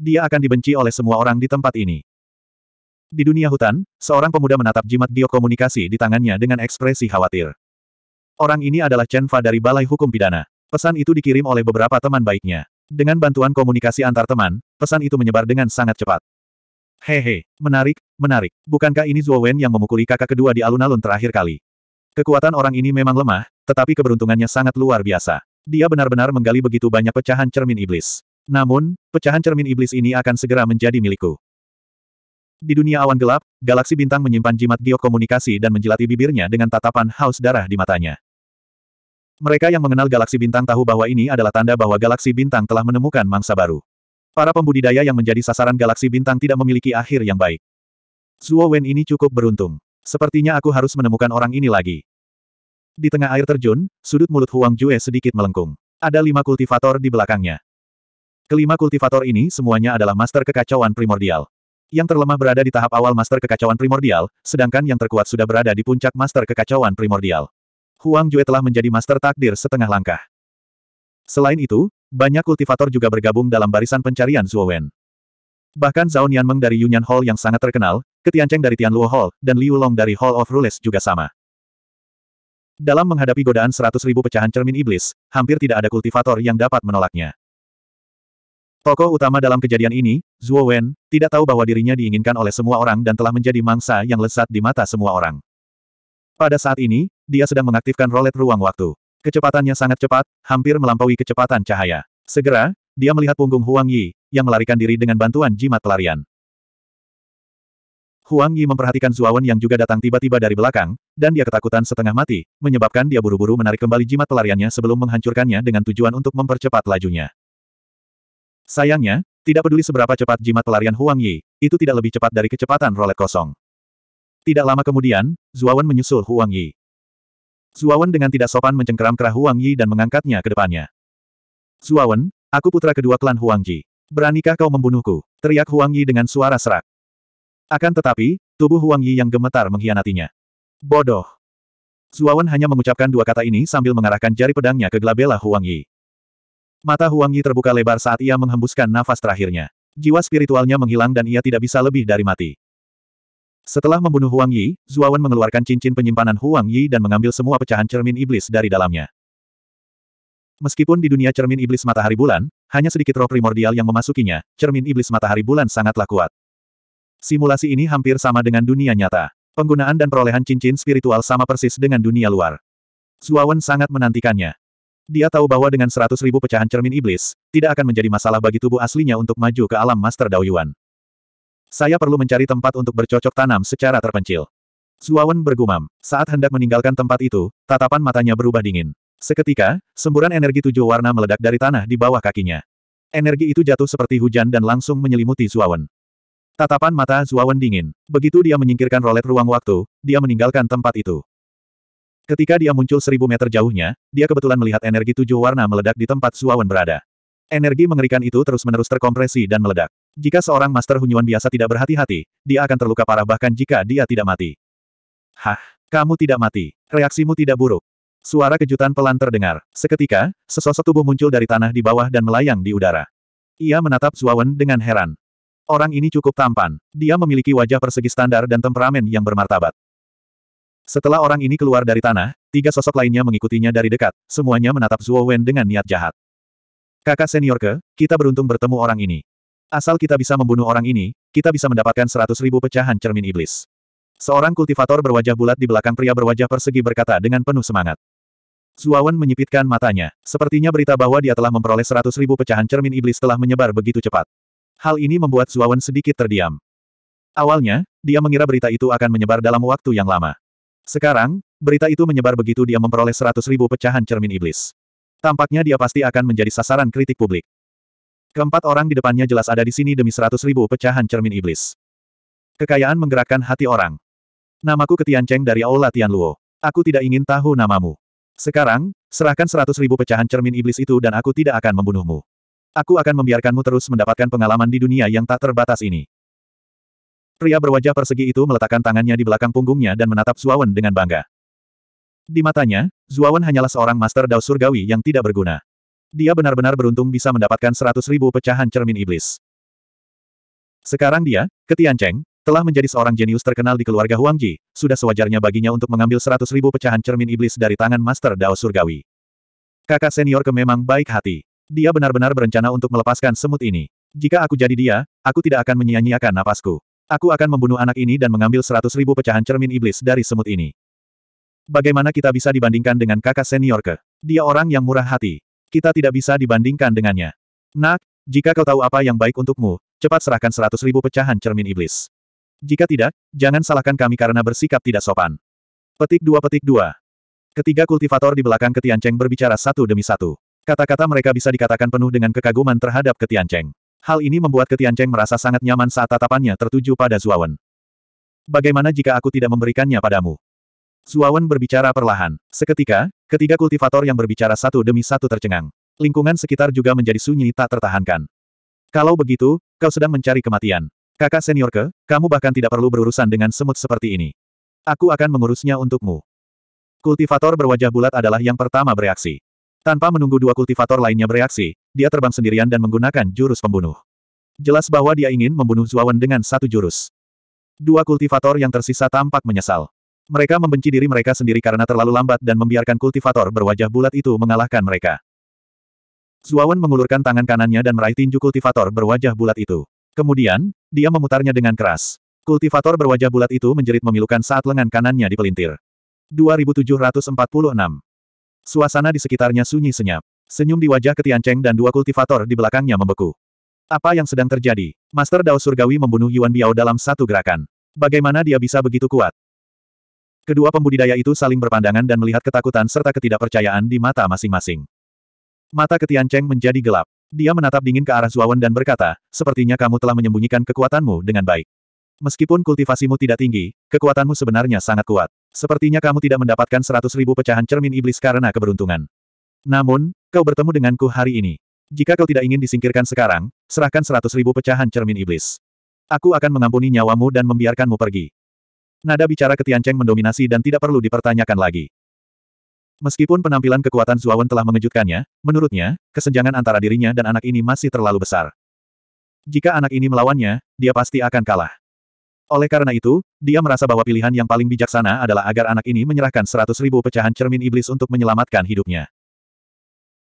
Dia akan dibenci oleh semua orang di tempat ini. Di dunia hutan, seorang pemuda menatap jimat biokomunikasi di tangannya dengan ekspresi khawatir. Orang ini adalah Chen Fa dari Balai Hukum Pidana. Pesan itu dikirim oleh beberapa teman baiknya. Dengan bantuan komunikasi antar teman, pesan itu menyebar dengan sangat cepat. Hehe, menarik, menarik. Bukankah ini Zuo Wen yang memukuli kakak kedua di alun-alun terakhir kali? Kekuatan orang ini memang lemah, tetapi keberuntungannya sangat luar biasa. Dia benar-benar menggali begitu banyak pecahan cermin iblis. Namun, pecahan cermin iblis ini akan segera menjadi milikku. Di dunia awan gelap, galaksi bintang menyimpan jimat giok komunikasi dan menjelati bibirnya dengan tatapan haus darah di matanya. Mereka yang mengenal galaksi bintang tahu bahwa ini adalah tanda bahwa galaksi bintang telah menemukan mangsa baru. Para pembudidaya yang menjadi sasaran galaksi bintang tidak memiliki akhir yang baik. Zuo Wen ini cukup beruntung. Sepertinya aku harus menemukan orang ini lagi. Di tengah air terjun, sudut mulut Huang Jue sedikit melengkung. Ada lima kultivator di belakangnya. Kelima kultivator ini semuanya adalah master kekacauan primordial. Yang terlemah berada di tahap awal master kekacauan primordial, sedangkan yang terkuat sudah berada di puncak master kekacauan primordial. Huang Jue telah menjadi master takdir setengah langkah. Selain itu, banyak kultivator juga bergabung dalam barisan pencarian Wen. Bahkan Zhao Nianmeng dari Yunyan Hall yang sangat terkenal, Ketianceng dari Tianluo Hall, dan Liu Long dari Hall of Rules juga sama. Dalam menghadapi godaan seratus ribu pecahan cermin iblis, hampir tidak ada kultivator yang dapat menolaknya. Tokoh utama dalam kejadian ini, Zhuo Wen, tidak tahu bahwa dirinya diinginkan oleh semua orang dan telah menjadi mangsa yang lesat di mata semua orang. Pada saat ini, dia sedang mengaktifkan rolet ruang waktu. Kecepatannya sangat cepat, hampir melampaui kecepatan cahaya. Segera, dia melihat punggung Huang Yi, yang melarikan diri dengan bantuan jimat pelarian. Huang Yi memperhatikan Zuawan yang juga datang tiba-tiba dari belakang, dan dia ketakutan setengah mati, menyebabkan dia buru-buru menarik kembali jimat pelariannya sebelum menghancurkannya dengan tujuan untuk mempercepat lajunya. Sayangnya, tidak peduli seberapa cepat jimat pelarian Huang Yi, itu tidak lebih cepat dari kecepatan rolet kosong. Tidak lama kemudian, Zuawan menyusul Huang Yi. Zuawan dengan tidak sopan mencengkeram kerah Huang Yi dan mengangkatnya ke depannya. Zuawan, aku putra kedua klan Huang Ji. Beranikah kau membunuhku? Teriak Huang Yi dengan suara serak. Akan tetapi, tubuh Huang Yi yang gemetar mengkhianatinya. Bodoh. Zuawan hanya mengucapkan dua kata ini sambil mengarahkan jari pedangnya ke gelabela Huang Yi. Mata Huang Yi terbuka lebar saat ia menghembuskan nafas terakhirnya. Jiwa spiritualnya menghilang dan ia tidak bisa lebih dari mati. Setelah membunuh Huang Yi, Zuawan mengeluarkan cincin penyimpanan Huang Yi dan mengambil semua pecahan cermin iblis dari dalamnya. Meskipun di dunia cermin iblis matahari bulan, hanya sedikit roh primordial yang memasukinya, cermin iblis matahari bulan sangatlah kuat. Simulasi ini hampir sama dengan dunia nyata. Penggunaan dan perolehan cincin spiritual sama persis dengan dunia luar. Zuawan sangat menantikannya. Dia tahu bahwa dengan seratus ribu pecahan cermin iblis, tidak akan menjadi masalah bagi tubuh aslinya untuk maju ke alam Master Daoyuan. Saya perlu mencari tempat untuk bercocok tanam secara terpencil. Zuawan bergumam. Saat hendak meninggalkan tempat itu, tatapan matanya berubah dingin. Seketika, semburan energi tujuh warna meledak dari tanah di bawah kakinya. Energi itu jatuh seperti hujan dan langsung menyelimuti Zuawan. Tatapan mata Zuawan dingin. Begitu dia menyingkirkan rolet ruang waktu, dia meninggalkan tempat itu. Ketika dia muncul seribu meter jauhnya, dia kebetulan melihat energi tujuh warna meledak di tempat Zuawan berada. Energi mengerikan itu terus-menerus terkompresi dan meledak. Jika seorang Master Hunyuan biasa tidak berhati-hati, dia akan terluka parah bahkan jika dia tidak mati. Hah, kamu tidak mati. Reaksimu tidak buruk. Suara kejutan pelan terdengar. Seketika, sesosok tubuh muncul dari tanah di bawah dan melayang di udara. Ia menatap Zuawan dengan heran. Orang ini cukup tampan. Dia memiliki wajah persegi standar dan temperamen yang bermartabat. Setelah orang ini keluar dari tanah, tiga sosok lainnya mengikutinya dari dekat, semuanya menatap Zuo dengan niat jahat. Kakak senior ke, kita beruntung bertemu orang ini. Asal kita bisa membunuh orang ini, kita bisa mendapatkan seratus ribu pecahan cermin iblis. Seorang kultivator berwajah bulat di belakang pria berwajah persegi berkata dengan penuh semangat. Zuawan menyipitkan matanya. Sepertinya berita bahwa dia telah memperoleh seratus ribu pecahan cermin iblis telah menyebar begitu cepat. Hal ini membuat Zuawan sedikit terdiam. Awalnya, dia mengira berita itu akan menyebar dalam waktu yang lama. Sekarang, berita itu menyebar begitu dia memperoleh seratus ribu pecahan cermin iblis. Tampaknya dia pasti akan menjadi sasaran kritik publik. Keempat orang di depannya jelas ada di sini demi seratus ribu pecahan cermin iblis. Kekayaan menggerakkan hati orang. Namaku Ketian Cheng dari Aula Tianluo. Aku tidak ingin tahu namamu. Sekarang, serahkan seratus ribu pecahan cermin iblis itu dan aku tidak akan membunuhmu. Aku akan membiarkanmu terus mendapatkan pengalaman di dunia yang tak terbatas ini. Pria berwajah persegi itu meletakkan tangannya di belakang punggungnya dan menatap Zuawan dengan bangga. Di matanya, Zuawan hanyalah seorang master dao surgawi yang tidak berguna. Dia benar-benar beruntung bisa mendapatkan seratus ribu pecahan cermin iblis. Sekarang dia, Ketian Cheng, telah menjadi seorang jenius terkenal di keluarga Huang Ji, sudah sewajarnya baginya untuk mengambil seratus ribu pecahan cermin iblis dari tangan Master Dao Surgawi. Kakak senior ke memang baik hati. Dia benar-benar berencana untuk melepaskan semut ini. Jika aku jadi dia, aku tidak akan menyia-nyiakan napasku. Aku akan membunuh anak ini dan mengambil seratus ribu pecahan cermin iblis dari semut ini. Bagaimana kita bisa dibandingkan dengan kakak senior ke? Dia orang yang murah hati kita tidak bisa dibandingkan dengannya. Nak, jika kau tahu apa yang baik untukmu, cepat serahkan seratus ribu pecahan cermin iblis. Jika tidak, jangan salahkan kami karena bersikap tidak sopan. Petik dua petik dua. Ketiga kultivator di belakang Ketianceng berbicara satu demi satu. Kata-kata mereka bisa dikatakan penuh dengan kekaguman terhadap Ketianceng. Hal ini membuat Ketianceng merasa sangat nyaman saat tatapannya tertuju pada Zuawan. Bagaimana jika aku tidak memberikannya padamu? Zuawan berbicara perlahan. Seketika, Ketiga kultivator yang berbicara satu demi satu tercengang. Lingkungan sekitar juga menjadi sunyi tak tertahankan. Kalau begitu, kau sedang mencari kematian. Kakak senior ke? kamu bahkan tidak perlu berurusan dengan semut seperti ini. Aku akan mengurusnya untukmu. Kultivator berwajah bulat adalah yang pertama bereaksi. Tanpa menunggu dua kultivator lainnya bereaksi, dia terbang sendirian dan menggunakan jurus pembunuh. Jelas bahwa dia ingin membunuh Zuawan dengan satu jurus. Dua kultivator yang tersisa tampak menyesal. Mereka membenci diri mereka sendiri karena terlalu lambat dan membiarkan kultivator berwajah bulat itu mengalahkan mereka. Zuawan mengulurkan tangan kanannya dan meraih tinju kultivator berwajah bulat itu. Kemudian, dia memutarnya dengan keras. Kultivator berwajah bulat itu menjerit memilukan saat lengan kanannya dipelintir. 2746 Suasana di sekitarnya sunyi senyap. Senyum di wajah Ketianceng dan dua kultivator di belakangnya membeku. Apa yang sedang terjadi? Master Dao Surgawi membunuh Yuan Biao dalam satu gerakan. Bagaimana dia bisa begitu kuat? Kedua pembudidaya itu saling berpandangan dan melihat ketakutan serta ketidakpercayaan di mata masing-masing. Mata Ketian Cheng menjadi gelap. Dia menatap dingin ke arah Zuawan dan berkata, sepertinya kamu telah menyembunyikan kekuatanmu dengan baik. Meskipun kultivasimu tidak tinggi, kekuatanmu sebenarnya sangat kuat. Sepertinya kamu tidak mendapatkan seratus ribu pecahan cermin iblis karena keberuntungan. Namun, kau bertemu denganku hari ini. Jika kau tidak ingin disingkirkan sekarang, serahkan seratus ribu pecahan cermin iblis. Aku akan mengampuni nyawamu dan membiarkanmu pergi. Nada bicara Tian Cheng mendominasi dan tidak perlu dipertanyakan lagi. Meskipun penampilan kekuatan Zuawan telah mengejutkannya, menurutnya, kesenjangan antara dirinya dan anak ini masih terlalu besar. Jika anak ini melawannya, dia pasti akan kalah. Oleh karena itu, dia merasa bahwa pilihan yang paling bijaksana adalah agar anak ini menyerahkan seratus ribu pecahan cermin iblis untuk menyelamatkan hidupnya.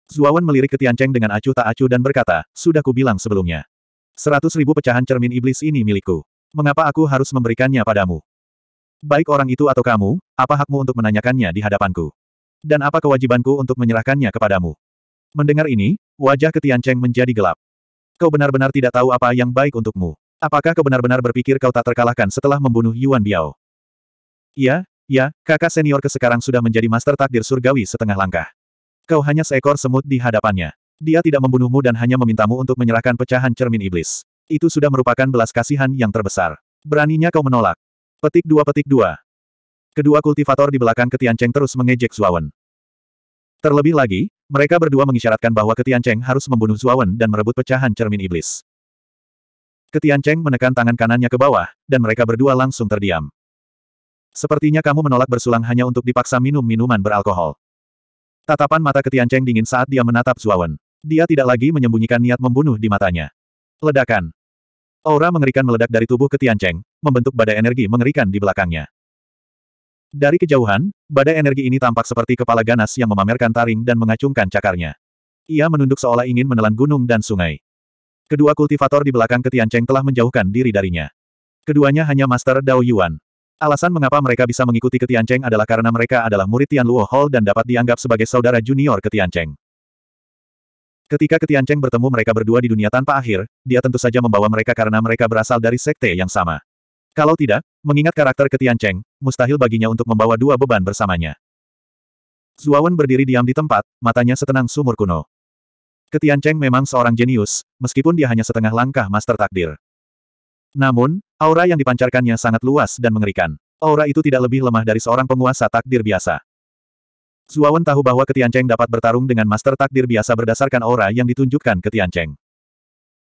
Zuawan melirik ke Tian Cheng dengan acuh tak acuh dan berkata, sudah ku bilang sebelumnya. Seratus ribu pecahan cermin iblis ini milikku. Mengapa aku harus memberikannya padamu? Baik orang itu atau kamu, apa hakmu untuk menanyakannya di hadapanku? Dan apa kewajibanku untuk menyerahkannya kepadamu? Mendengar ini, wajah Ketian Cheng menjadi gelap. Kau benar-benar tidak tahu apa yang baik untukmu. Apakah kau benar-benar berpikir kau tak terkalahkan setelah membunuh Yuan Biao? Iya, ya, kakak senior ke sekarang sudah menjadi master takdir surgawi setengah langkah. Kau hanya seekor semut di hadapannya. Dia tidak membunuhmu dan hanya memintamu untuk menyerahkan pecahan cermin iblis. Itu sudah merupakan belas kasihan yang terbesar. Beraninya kau menolak. Petik dua petik dua. Kedua kultivator di belakang Ketianceng terus mengejek Zuawan. Terlebih lagi, mereka berdua mengisyaratkan bahwa Ketianceng harus membunuh Zuawan dan merebut pecahan cermin iblis. Ketianceng menekan tangan kanannya ke bawah, dan mereka berdua langsung terdiam. Sepertinya kamu menolak bersulang hanya untuk dipaksa minum minuman beralkohol. Tatapan mata Ketianceng dingin saat dia menatap Zuawan. Dia tidak lagi menyembunyikan niat membunuh di matanya. Ledakan. Aura mengerikan meledak dari tubuh Ketianceng, membentuk badai energi mengerikan di belakangnya. Dari kejauhan, badai energi ini tampak seperti kepala ganas yang memamerkan taring dan mengacungkan cakarnya. Ia menunduk seolah ingin menelan gunung dan sungai. Kedua kultivator di belakang Ketianceng telah menjauhkan diri darinya. Keduanya hanya Master Dao Yuan. Alasan mengapa mereka bisa mengikuti Ketianceng adalah karena mereka adalah murid Tian Tianluo Hall dan dapat dianggap sebagai saudara junior Ketianceng. Ketika Ketianceng bertemu mereka berdua di dunia tanpa akhir, dia tentu saja membawa mereka karena mereka berasal dari sekte yang sama. Kalau tidak, mengingat karakter Ketian Cheng, mustahil baginya untuk membawa dua beban bersamanya. Zuawan berdiri diam di tempat, matanya setenang sumur kuno. Ketian Cheng memang seorang jenius, meskipun dia hanya setengah langkah master takdir. Namun, aura yang dipancarkannya sangat luas dan mengerikan. Aura itu tidak lebih lemah dari seorang penguasa takdir biasa. Zuawan tahu bahwa Ketian Cheng dapat bertarung dengan master takdir biasa berdasarkan aura yang ditunjukkan Ketian Cheng.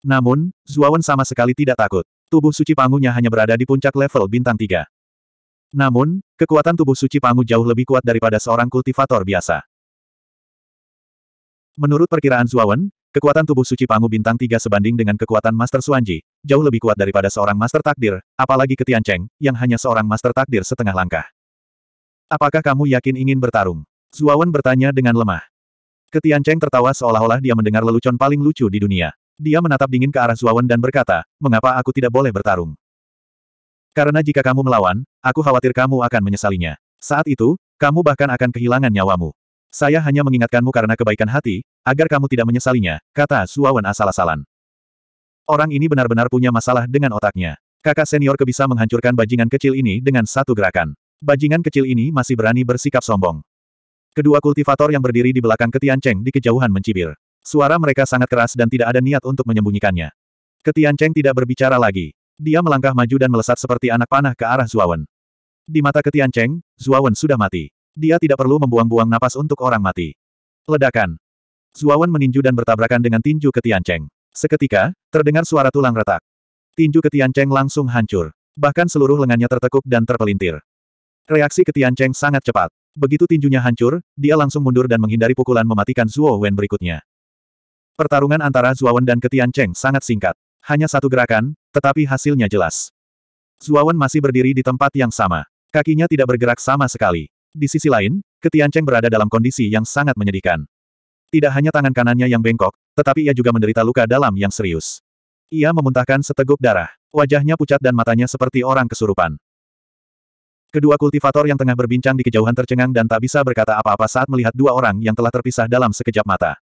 Namun, Zuawan sama sekali tidak takut tubuh suci pangunya hanya berada di puncak level bintang tiga. Namun, kekuatan tubuh suci pangu jauh lebih kuat daripada seorang kultivator biasa. Menurut perkiraan Zuawan, kekuatan tubuh suci pangu bintang tiga sebanding dengan kekuatan Master Suanji, jauh lebih kuat daripada seorang Master Takdir, apalagi Ketian Cheng, yang hanya seorang Master Takdir setengah langkah. Apakah kamu yakin ingin bertarung? Zuawan bertanya dengan lemah. Ketian Cheng tertawa seolah-olah dia mendengar lelucon paling lucu di dunia. Dia menatap dingin ke arah Zuawan dan berkata, mengapa aku tidak boleh bertarung? Karena jika kamu melawan, aku khawatir kamu akan menyesalinya. Saat itu, kamu bahkan akan kehilangan nyawamu. Saya hanya mengingatkanmu karena kebaikan hati, agar kamu tidak menyesalinya, kata Zuawan asal-asalan. Orang ini benar-benar punya masalah dengan otaknya. Kakak senior kebisa menghancurkan bajingan kecil ini dengan satu gerakan. Bajingan kecil ini masih berani bersikap sombong. Kedua kultivator yang berdiri di belakang ketian Cheng di kejauhan mencibir. Suara mereka sangat keras dan tidak ada niat untuk menyembunyikannya. Ketian Cheng tidak berbicara lagi. Dia melangkah maju dan melesat seperti anak panah ke arah Zuawan. Di mata Ketian Cheng, Zuawan sudah mati. Dia tidak perlu membuang-buang napas untuk orang mati. Ledakan. Zuawan meninju dan bertabrakan dengan tinju Ketian Cheng. Seketika, terdengar suara tulang retak. Tinju Ketian Cheng langsung hancur. Bahkan seluruh lengannya tertekuk dan terpelintir. Reaksi Ketian Cheng sangat cepat. Begitu tinjunya hancur, dia langsung mundur dan menghindari pukulan mematikan Zuo Wen berikutnya. Pertarungan antara Zuawan dan Ketian Cheng sangat singkat. Hanya satu gerakan, tetapi hasilnya jelas. Zuawan masih berdiri di tempat yang sama. Kakinya tidak bergerak sama sekali. Di sisi lain, Ketian Cheng berada dalam kondisi yang sangat menyedihkan. Tidak hanya tangan kanannya yang bengkok, tetapi ia juga menderita luka dalam yang serius. Ia memuntahkan seteguk darah. Wajahnya pucat dan matanya seperti orang kesurupan. Kedua kultivator yang tengah berbincang di kejauhan tercengang dan tak bisa berkata apa-apa saat melihat dua orang yang telah terpisah dalam sekejap mata.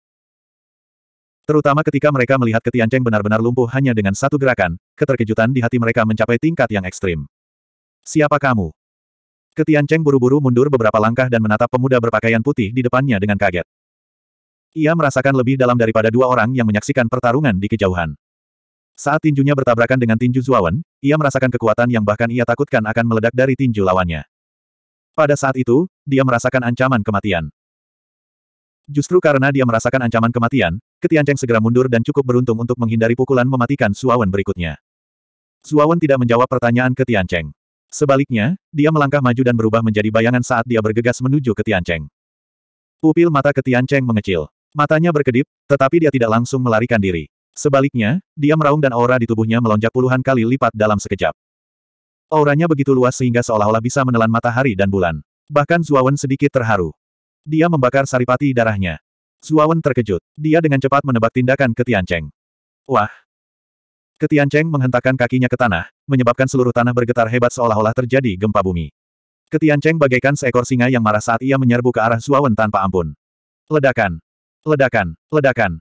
Terutama ketika mereka melihat Ketianceng benar-benar lumpuh hanya dengan satu gerakan, keterkejutan di hati mereka mencapai tingkat yang ekstrim. Siapa kamu? Ketianceng buru-buru mundur beberapa langkah dan menatap pemuda berpakaian putih di depannya dengan kaget. Ia merasakan lebih dalam daripada dua orang yang menyaksikan pertarungan di kejauhan. Saat tinjunya bertabrakan dengan tinju Zuawan, ia merasakan kekuatan yang bahkan ia takutkan akan meledak dari tinju lawannya. Pada saat itu, dia merasakan ancaman kematian. Justru karena dia merasakan ancaman kematian, Ketianceng segera mundur dan cukup beruntung untuk menghindari pukulan mematikan Suawan berikutnya. Suawan tidak menjawab pertanyaan Ketianceng. Sebaliknya, dia melangkah maju dan berubah menjadi bayangan saat dia bergegas menuju Ketianceng. Pupil mata Ketianceng mengecil. Matanya berkedip, tetapi dia tidak langsung melarikan diri. Sebaliknya, dia meraung dan aura di tubuhnya melonjak puluhan kali lipat dalam sekejap. Auranya begitu luas sehingga seolah-olah bisa menelan matahari dan bulan. Bahkan Zuawan sedikit terharu. Dia membakar saripati darahnya. Zuawan terkejut. Dia dengan cepat menebak tindakan ke Tiancheng. Wah! Ketiancheng menghentakkan kakinya ke tanah, menyebabkan seluruh tanah bergetar hebat seolah-olah terjadi gempa bumi. Ketiancheng bagaikan seekor singa yang marah saat ia menyerbu ke arah Zuawan tanpa ampun. Ledakan! Ledakan! Ledakan!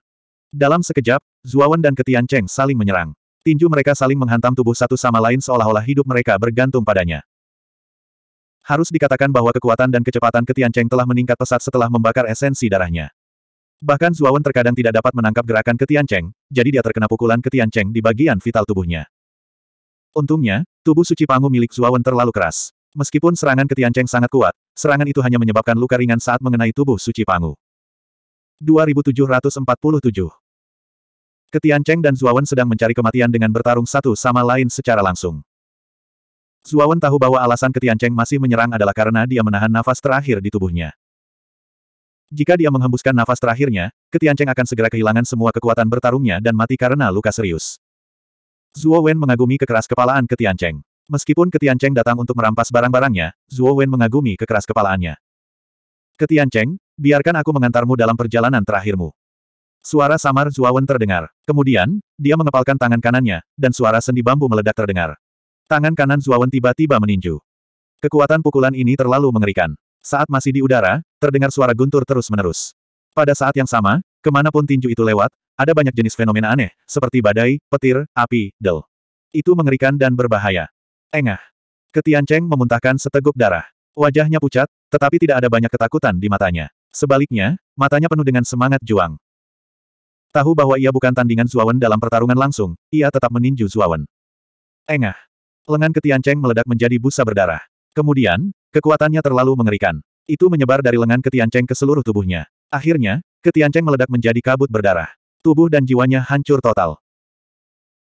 Dalam sekejap, Zuawan dan Ketian saling menyerang. Tinju mereka saling menghantam tubuh satu sama lain seolah-olah hidup mereka bergantung padanya. Harus dikatakan bahwa kekuatan dan kecepatan Ketianceng telah meningkat pesat setelah membakar esensi darahnya. Bahkan Zuawan terkadang tidak dapat menangkap gerakan Ketianceng, jadi dia terkena pukulan Ketianceng di bagian vital tubuhnya. Untungnya, tubuh suci Pangu milik Zuawan terlalu keras. Meskipun serangan Ketianceng sangat kuat, serangan itu hanya menyebabkan luka ringan saat mengenai tubuh suci Pangu. 2747 Cheng dan Zuawan sedang mencari kematian dengan bertarung satu sama lain secara langsung. Suawan tahu bahwa alasan Ketian Cheng masih menyerang adalah karena dia menahan nafas terakhir di tubuhnya. Jika dia menghembuskan nafas terakhirnya, Ketian Cheng akan segera kehilangan semua kekuatan bertarungnya dan mati karena luka serius. Zuo Wen mengagumi kekeras kepalaan Ketian Cheng. Meskipun Ketian Cheng datang untuk merampas barang-barangnya, Zuo Wen mengagumi kekeras kepalaannya. Ketian Cheng, biarkan aku mengantarmu dalam perjalanan terakhirmu. Suara samar Zuo Wen terdengar. Kemudian, dia mengepalkan tangan kanannya, dan suara sendi bambu meledak terdengar. Tangan kanan Zuawan tiba-tiba meninju. Kekuatan pukulan ini terlalu mengerikan. Saat masih di udara, terdengar suara guntur terus-menerus. Pada saat yang sama, kemanapun tinju itu lewat, ada banyak jenis fenomena aneh, seperti badai, petir, api, del. Itu mengerikan dan berbahaya. Engah. Ketian Cheng memuntahkan seteguk darah. Wajahnya pucat, tetapi tidak ada banyak ketakutan di matanya. Sebaliknya, matanya penuh dengan semangat juang. Tahu bahwa ia bukan tandingan Zuawan dalam pertarungan langsung, ia tetap meninju Zuawan. Engah. Lengan ketian Cheng meledak menjadi busa berdarah. Kemudian, kekuatannya terlalu mengerikan. Itu menyebar dari lengan ketian Cheng ke seluruh tubuhnya. Akhirnya, ketian Cheng meledak menjadi kabut berdarah. Tubuh dan jiwanya hancur total.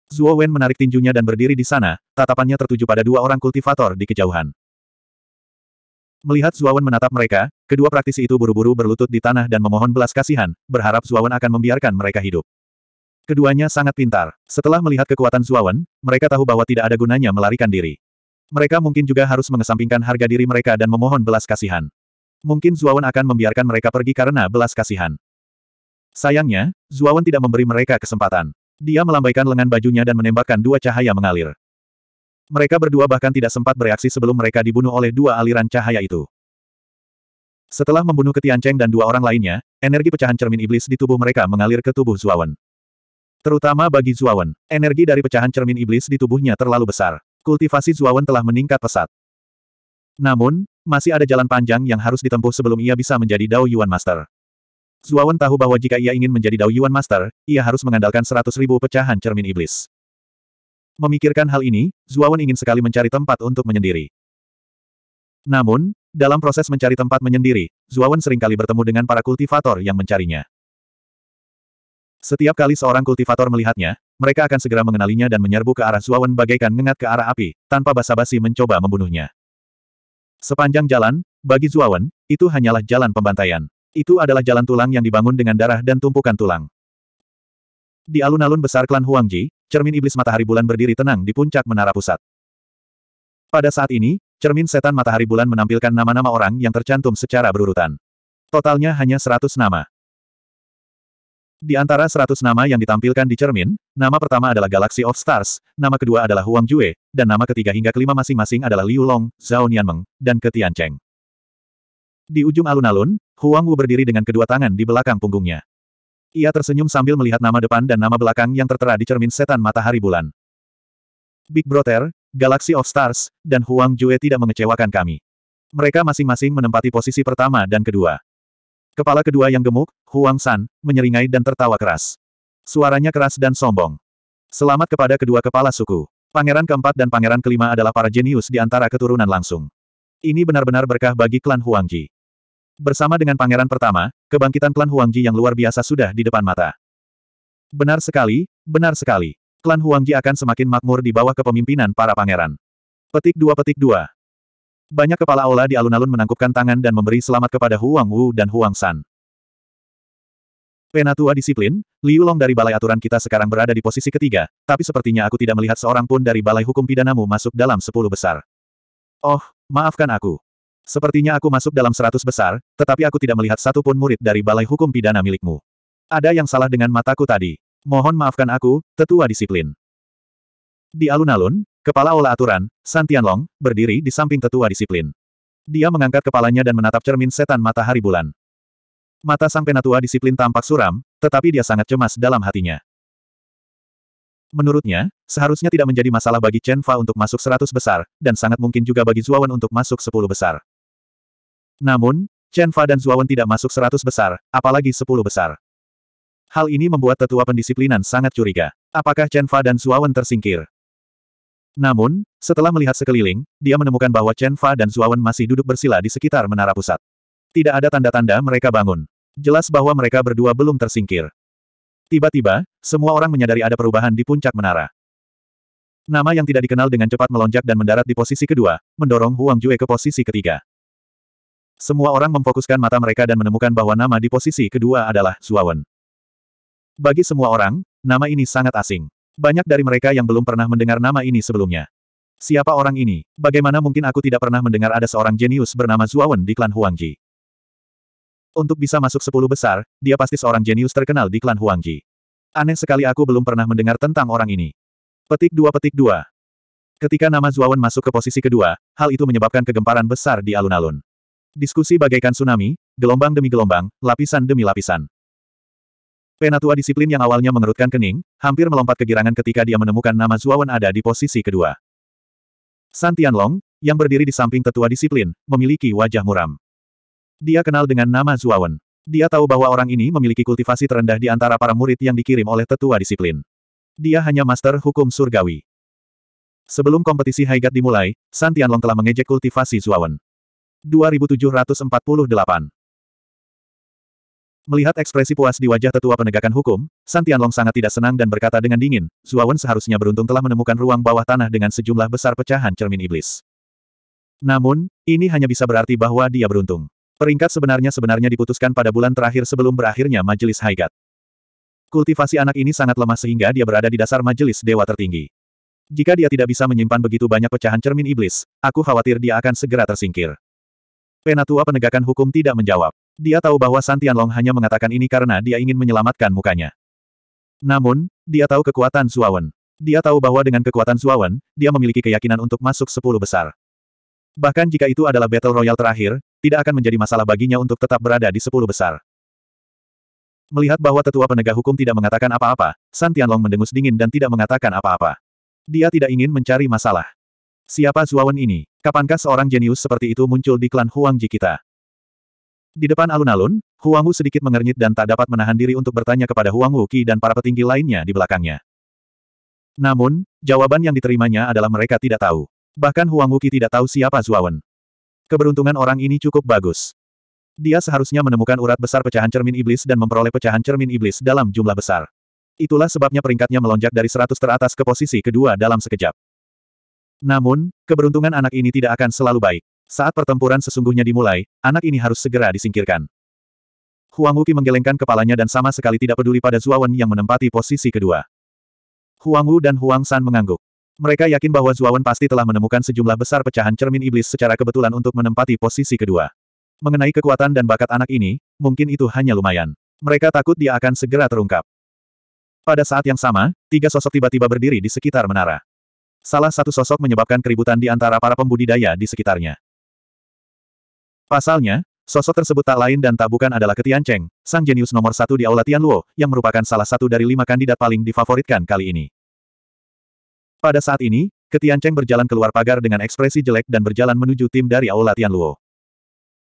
Zuo Wen menarik tinjunya dan berdiri di sana, tatapannya tertuju pada dua orang kultivator di kejauhan. Melihat Zuo Wen menatap mereka, kedua praktisi itu buru-buru berlutut di tanah dan memohon belas kasihan, berharap Zuo Wen akan membiarkan mereka hidup. Keduanya sangat pintar. Setelah melihat kekuatan Zuawan, mereka tahu bahwa tidak ada gunanya melarikan diri. Mereka mungkin juga harus mengesampingkan harga diri mereka dan memohon belas kasihan. Mungkin Zuawan akan membiarkan mereka pergi karena belas kasihan. Sayangnya, Zuawan tidak memberi mereka kesempatan. Dia melambaikan lengan bajunya dan menembakkan dua cahaya mengalir. Mereka berdua bahkan tidak sempat bereaksi sebelum mereka dibunuh oleh dua aliran cahaya itu. Setelah membunuh Ketian Cheng dan dua orang lainnya, energi pecahan cermin iblis di tubuh mereka mengalir ke tubuh Zuawan. Terutama bagi Zuawan, energi dari pecahan cermin iblis di tubuhnya terlalu besar. Kultivasi Zuawan telah meningkat pesat. Namun, masih ada jalan panjang yang harus ditempuh sebelum ia bisa menjadi Dao Yuan Master. Zuawan tahu bahwa jika ia ingin menjadi Dao Yuan Master, ia harus mengandalkan seratus ribu pecahan cermin iblis. Memikirkan hal ini, Zuawan ingin sekali mencari tempat untuk menyendiri. Namun, dalam proses mencari tempat menyendiri, Zuawan seringkali bertemu dengan para kultivator yang mencarinya. Setiap kali seorang kultivator melihatnya, mereka akan segera mengenalinya dan menyerbu ke arah Zuawan bagaikan ngengat ke arah api, tanpa basa-basi mencoba membunuhnya. Sepanjang jalan, bagi Zuawan, itu hanyalah jalan pembantaian. Itu adalah jalan tulang yang dibangun dengan darah dan tumpukan tulang. Di alun-alun besar klan Huangji, cermin iblis matahari bulan berdiri tenang di puncak menara pusat. Pada saat ini, cermin setan matahari bulan menampilkan nama-nama orang yang tercantum secara berurutan. Totalnya hanya 100 nama. Di antara seratus nama yang ditampilkan di cermin, nama pertama adalah Galaxy of Stars, nama kedua adalah Huang Jue, dan nama ketiga hingga kelima masing-masing adalah Liu Long, Zhao Nianmeng, dan Ketian Cheng. Di ujung alun-alun, Huang Wu berdiri dengan kedua tangan di belakang punggungnya. Ia tersenyum sambil melihat nama depan dan nama belakang yang tertera di cermin setan matahari bulan. Big Brother, Galaxy of Stars, dan Huang Jue tidak mengecewakan kami. Mereka masing-masing menempati posisi pertama dan kedua. Kepala kedua yang gemuk, Huang San, menyeringai dan tertawa keras. Suaranya keras dan sombong. Selamat kepada kedua kepala suku. Pangeran keempat dan pangeran kelima adalah para jenius di antara keturunan langsung. Ini benar-benar berkah bagi klan Huang Ji. Bersama dengan pangeran pertama, kebangkitan klan Huang Ji yang luar biasa sudah di depan mata. Benar sekali, benar sekali. Klan Huang Ji akan semakin makmur di bawah kepemimpinan para pangeran. Petik dua petik dua. Banyak kepala aula di alun-alun menangkupkan tangan dan memberi selamat kepada Huang Wu dan Huang San. Penatua disiplin, Liu Long dari balai aturan kita sekarang berada di posisi ketiga, tapi sepertinya aku tidak melihat seorang pun dari balai hukum pidanamu masuk dalam sepuluh besar. Oh, maafkan aku. Sepertinya aku masuk dalam seratus besar, tetapi aku tidak melihat satu pun murid dari balai hukum pidana milikmu. Ada yang salah dengan mataku tadi. Mohon maafkan aku, tetua disiplin. Di alun-alun, Kepala Ola Aturan, Santian Long, berdiri di samping tetua disiplin. Dia mengangkat kepalanya dan menatap cermin setan matahari bulan. Mata sang penatua disiplin tampak suram, tetapi dia sangat cemas dalam hatinya. Menurutnya, seharusnya tidak menjadi masalah bagi Chen Fa untuk masuk seratus besar, dan sangat mungkin juga bagi Zuawan untuk masuk sepuluh besar. Namun, Chen Fa dan Zuawan tidak masuk seratus besar, apalagi sepuluh besar. Hal ini membuat tetua pendisiplinan sangat curiga. Apakah Chen Fa dan Zuawan tersingkir? Namun, setelah melihat sekeliling, dia menemukan bahwa Chen Fa dan Zuawan masih duduk bersila di sekitar menara pusat. Tidak ada tanda-tanda mereka bangun. Jelas bahwa mereka berdua belum tersingkir. Tiba-tiba, semua orang menyadari ada perubahan di puncak menara. Nama yang tidak dikenal dengan cepat melonjak dan mendarat di posisi kedua, mendorong Huang Jue ke posisi ketiga. Semua orang memfokuskan mata mereka dan menemukan bahwa nama di posisi kedua adalah Zuawan. Bagi semua orang, nama ini sangat asing. Banyak dari mereka yang belum pernah mendengar nama ini sebelumnya. Siapa orang ini? Bagaimana mungkin aku tidak pernah mendengar ada seorang jenius bernama Zuawan di klan Huangji? Untuk bisa masuk sepuluh besar, dia pasti seorang jenius terkenal di klan Huangji. Aneh sekali aku belum pernah mendengar tentang orang ini. Petik dua petik dua. Ketika nama Zuawan masuk ke posisi kedua, hal itu menyebabkan kegemparan besar di alun-alun. Diskusi bagaikan tsunami, gelombang demi gelombang, lapisan demi lapisan. Penatua disiplin yang awalnya mengerutkan kening, hampir melompat kegirangan ketika dia menemukan nama Zuawan ada di posisi kedua. Santian Long yang berdiri di samping tetua disiplin, memiliki wajah muram. Dia kenal dengan nama Zuawan. Dia tahu bahwa orang ini memiliki kultivasi terendah di antara para murid yang dikirim oleh tetua disiplin. Dia hanya master hukum surgawi. Sebelum kompetisi Haigat dimulai, Santian Long telah mengejek kultivasi Zuawan. 2748 Melihat ekspresi puas di wajah tetua penegakan hukum, San Tianlong sangat tidak senang dan berkata dengan dingin, Zuawan seharusnya beruntung telah menemukan ruang bawah tanah dengan sejumlah besar pecahan cermin iblis. Namun, ini hanya bisa berarti bahwa dia beruntung. Peringkat sebenarnya sebenarnya diputuskan pada bulan terakhir sebelum berakhirnya majelis Haigat. Kultivasi anak ini sangat lemah sehingga dia berada di dasar majelis dewa tertinggi. Jika dia tidak bisa menyimpan begitu banyak pecahan cermin iblis, aku khawatir dia akan segera tersingkir. Penatua penegakan hukum tidak menjawab. Dia tahu bahwa Santian Long hanya mengatakan ini karena dia ingin menyelamatkan mukanya. Namun, dia tahu kekuatan Suawen. Dia tahu bahwa dengan kekuatan Suawen, dia memiliki keyakinan untuk masuk sepuluh besar. Bahkan jika itu adalah Battle Royale terakhir, tidak akan menjadi masalah baginya untuk tetap berada di sepuluh besar. Melihat bahwa tetua penegak hukum tidak mengatakan apa-apa, San Tianlong mendengus dingin dan tidak mengatakan apa-apa. Dia tidak ingin mencari masalah. Siapa Zuawan ini? Kapankah seorang jenius seperti itu muncul di klan Huangji kita? Di depan alun-alun, Huang Wu sedikit mengernyit dan tak dapat menahan diri untuk bertanya kepada Huang Wu Qi dan para petinggi lainnya di belakangnya. Namun, jawaban yang diterimanya adalah mereka tidak tahu. Bahkan Huang Wu Qi tidak tahu siapa Zuawan. Keberuntungan orang ini cukup bagus. Dia seharusnya menemukan urat besar pecahan cermin iblis dan memperoleh pecahan cermin iblis dalam jumlah besar. Itulah sebabnya peringkatnya melonjak dari seratus teratas ke posisi kedua dalam sekejap. Namun, keberuntungan anak ini tidak akan selalu baik. Saat pertempuran sesungguhnya dimulai, anak ini harus segera disingkirkan. Huang Wuki menggelengkan kepalanya dan sama sekali tidak peduli pada Zuawan yang menempati posisi kedua. Huang Wu dan Huang San mengangguk. Mereka yakin bahwa Zuawan pasti telah menemukan sejumlah besar pecahan cermin iblis secara kebetulan untuk menempati posisi kedua. Mengenai kekuatan dan bakat anak ini, mungkin itu hanya lumayan. Mereka takut dia akan segera terungkap. Pada saat yang sama, tiga sosok tiba-tiba berdiri di sekitar menara. Salah satu sosok menyebabkan keributan di antara para pembudidaya di sekitarnya. Pasalnya, sosok tersebut tak lain dan tak bukan adalah Ketian Cheng, sang jenius nomor satu di Aula Tian Luo, yang merupakan salah satu dari lima kandidat paling difavoritkan kali ini. Pada saat ini, Ketian Cheng berjalan keluar pagar dengan ekspresi jelek dan berjalan menuju tim dari Aula Tian Luo.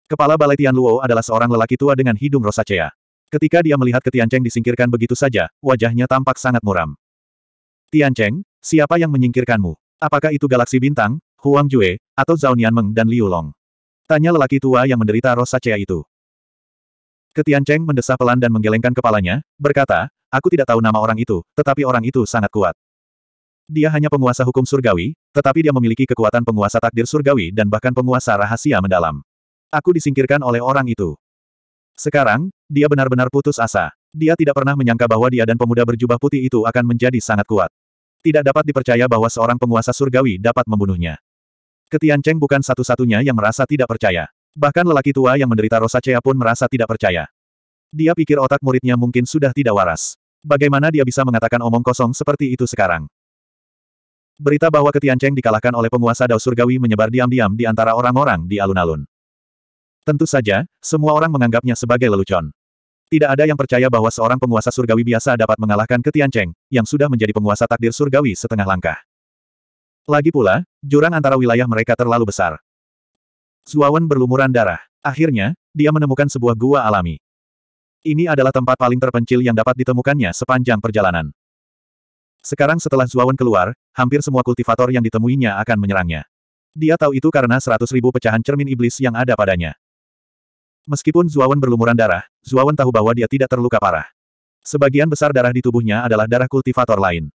Kepala Balai Tian Luo adalah seorang lelaki tua dengan hidung rosacea. Ketika dia melihat Ketian Cheng disingkirkan begitu saja, wajahnya tampak sangat muram. Tian Cheng, siapa yang menyingkirkanmu? Apakah itu Galaksi Bintang, Huang Jue, atau Zhao Nianmeng dan Liu Long? Tanya lelaki tua yang menderita rosacea itu. Ketian Cheng mendesah pelan dan menggelengkan kepalanya, berkata, aku tidak tahu nama orang itu, tetapi orang itu sangat kuat. Dia hanya penguasa hukum surgawi, tetapi dia memiliki kekuatan penguasa takdir surgawi dan bahkan penguasa rahasia mendalam. Aku disingkirkan oleh orang itu. Sekarang, dia benar-benar putus asa. Dia tidak pernah menyangka bahwa dia dan pemuda berjubah putih itu akan menjadi sangat kuat. Tidak dapat dipercaya bahwa seorang penguasa surgawi dapat membunuhnya. Ketian Cheng bukan satu-satunya yang merasa tidak percaya. Bahkan lelaki tua yang menderita rosacea pun merasa tidak percaya. Dia pikir otak muridnya mungkin sudah tidak waras. Bagaimana dia bisa mengatakan omong kosong seperti itu sekarang? Berita bahwa Ketian Cheng dikalahkan oleh penguasa Dao Surgawi menyebar diam-diam di antara orang-orang di alun-alun. Tentu saja, semua orang menganggapnya sebagai lelucon. Tidak ada yang percaya bahwa seorang penguasa surgawi biasa dapat mengalahkan Ketian Cheng, yang sudah menjadi penguasa takdir surgawi setengah langkah. Lagi pula, jurang antara wilayah mereka terlalu besar. Zuawan berlumuran darah. Akhirnya, dia menemukan sebuah gua alami. Ini adalah tempat paling terpencil yang dapat ditemukannya sepanjang perjalanan. Sekarang setelah Zuawan keluar, hampir semua kultivator yang ditemuinya akan menyerangnya. Dia tahu itu karena seratus ribu pecahan cermin iblis yang ada padanya. Meskipun Zuawan berlumuran darah, Zuawan tahu bahwa dia tidak terluka parah. Sebagian besar darah di tubuhnya adalah darah kultivator lain.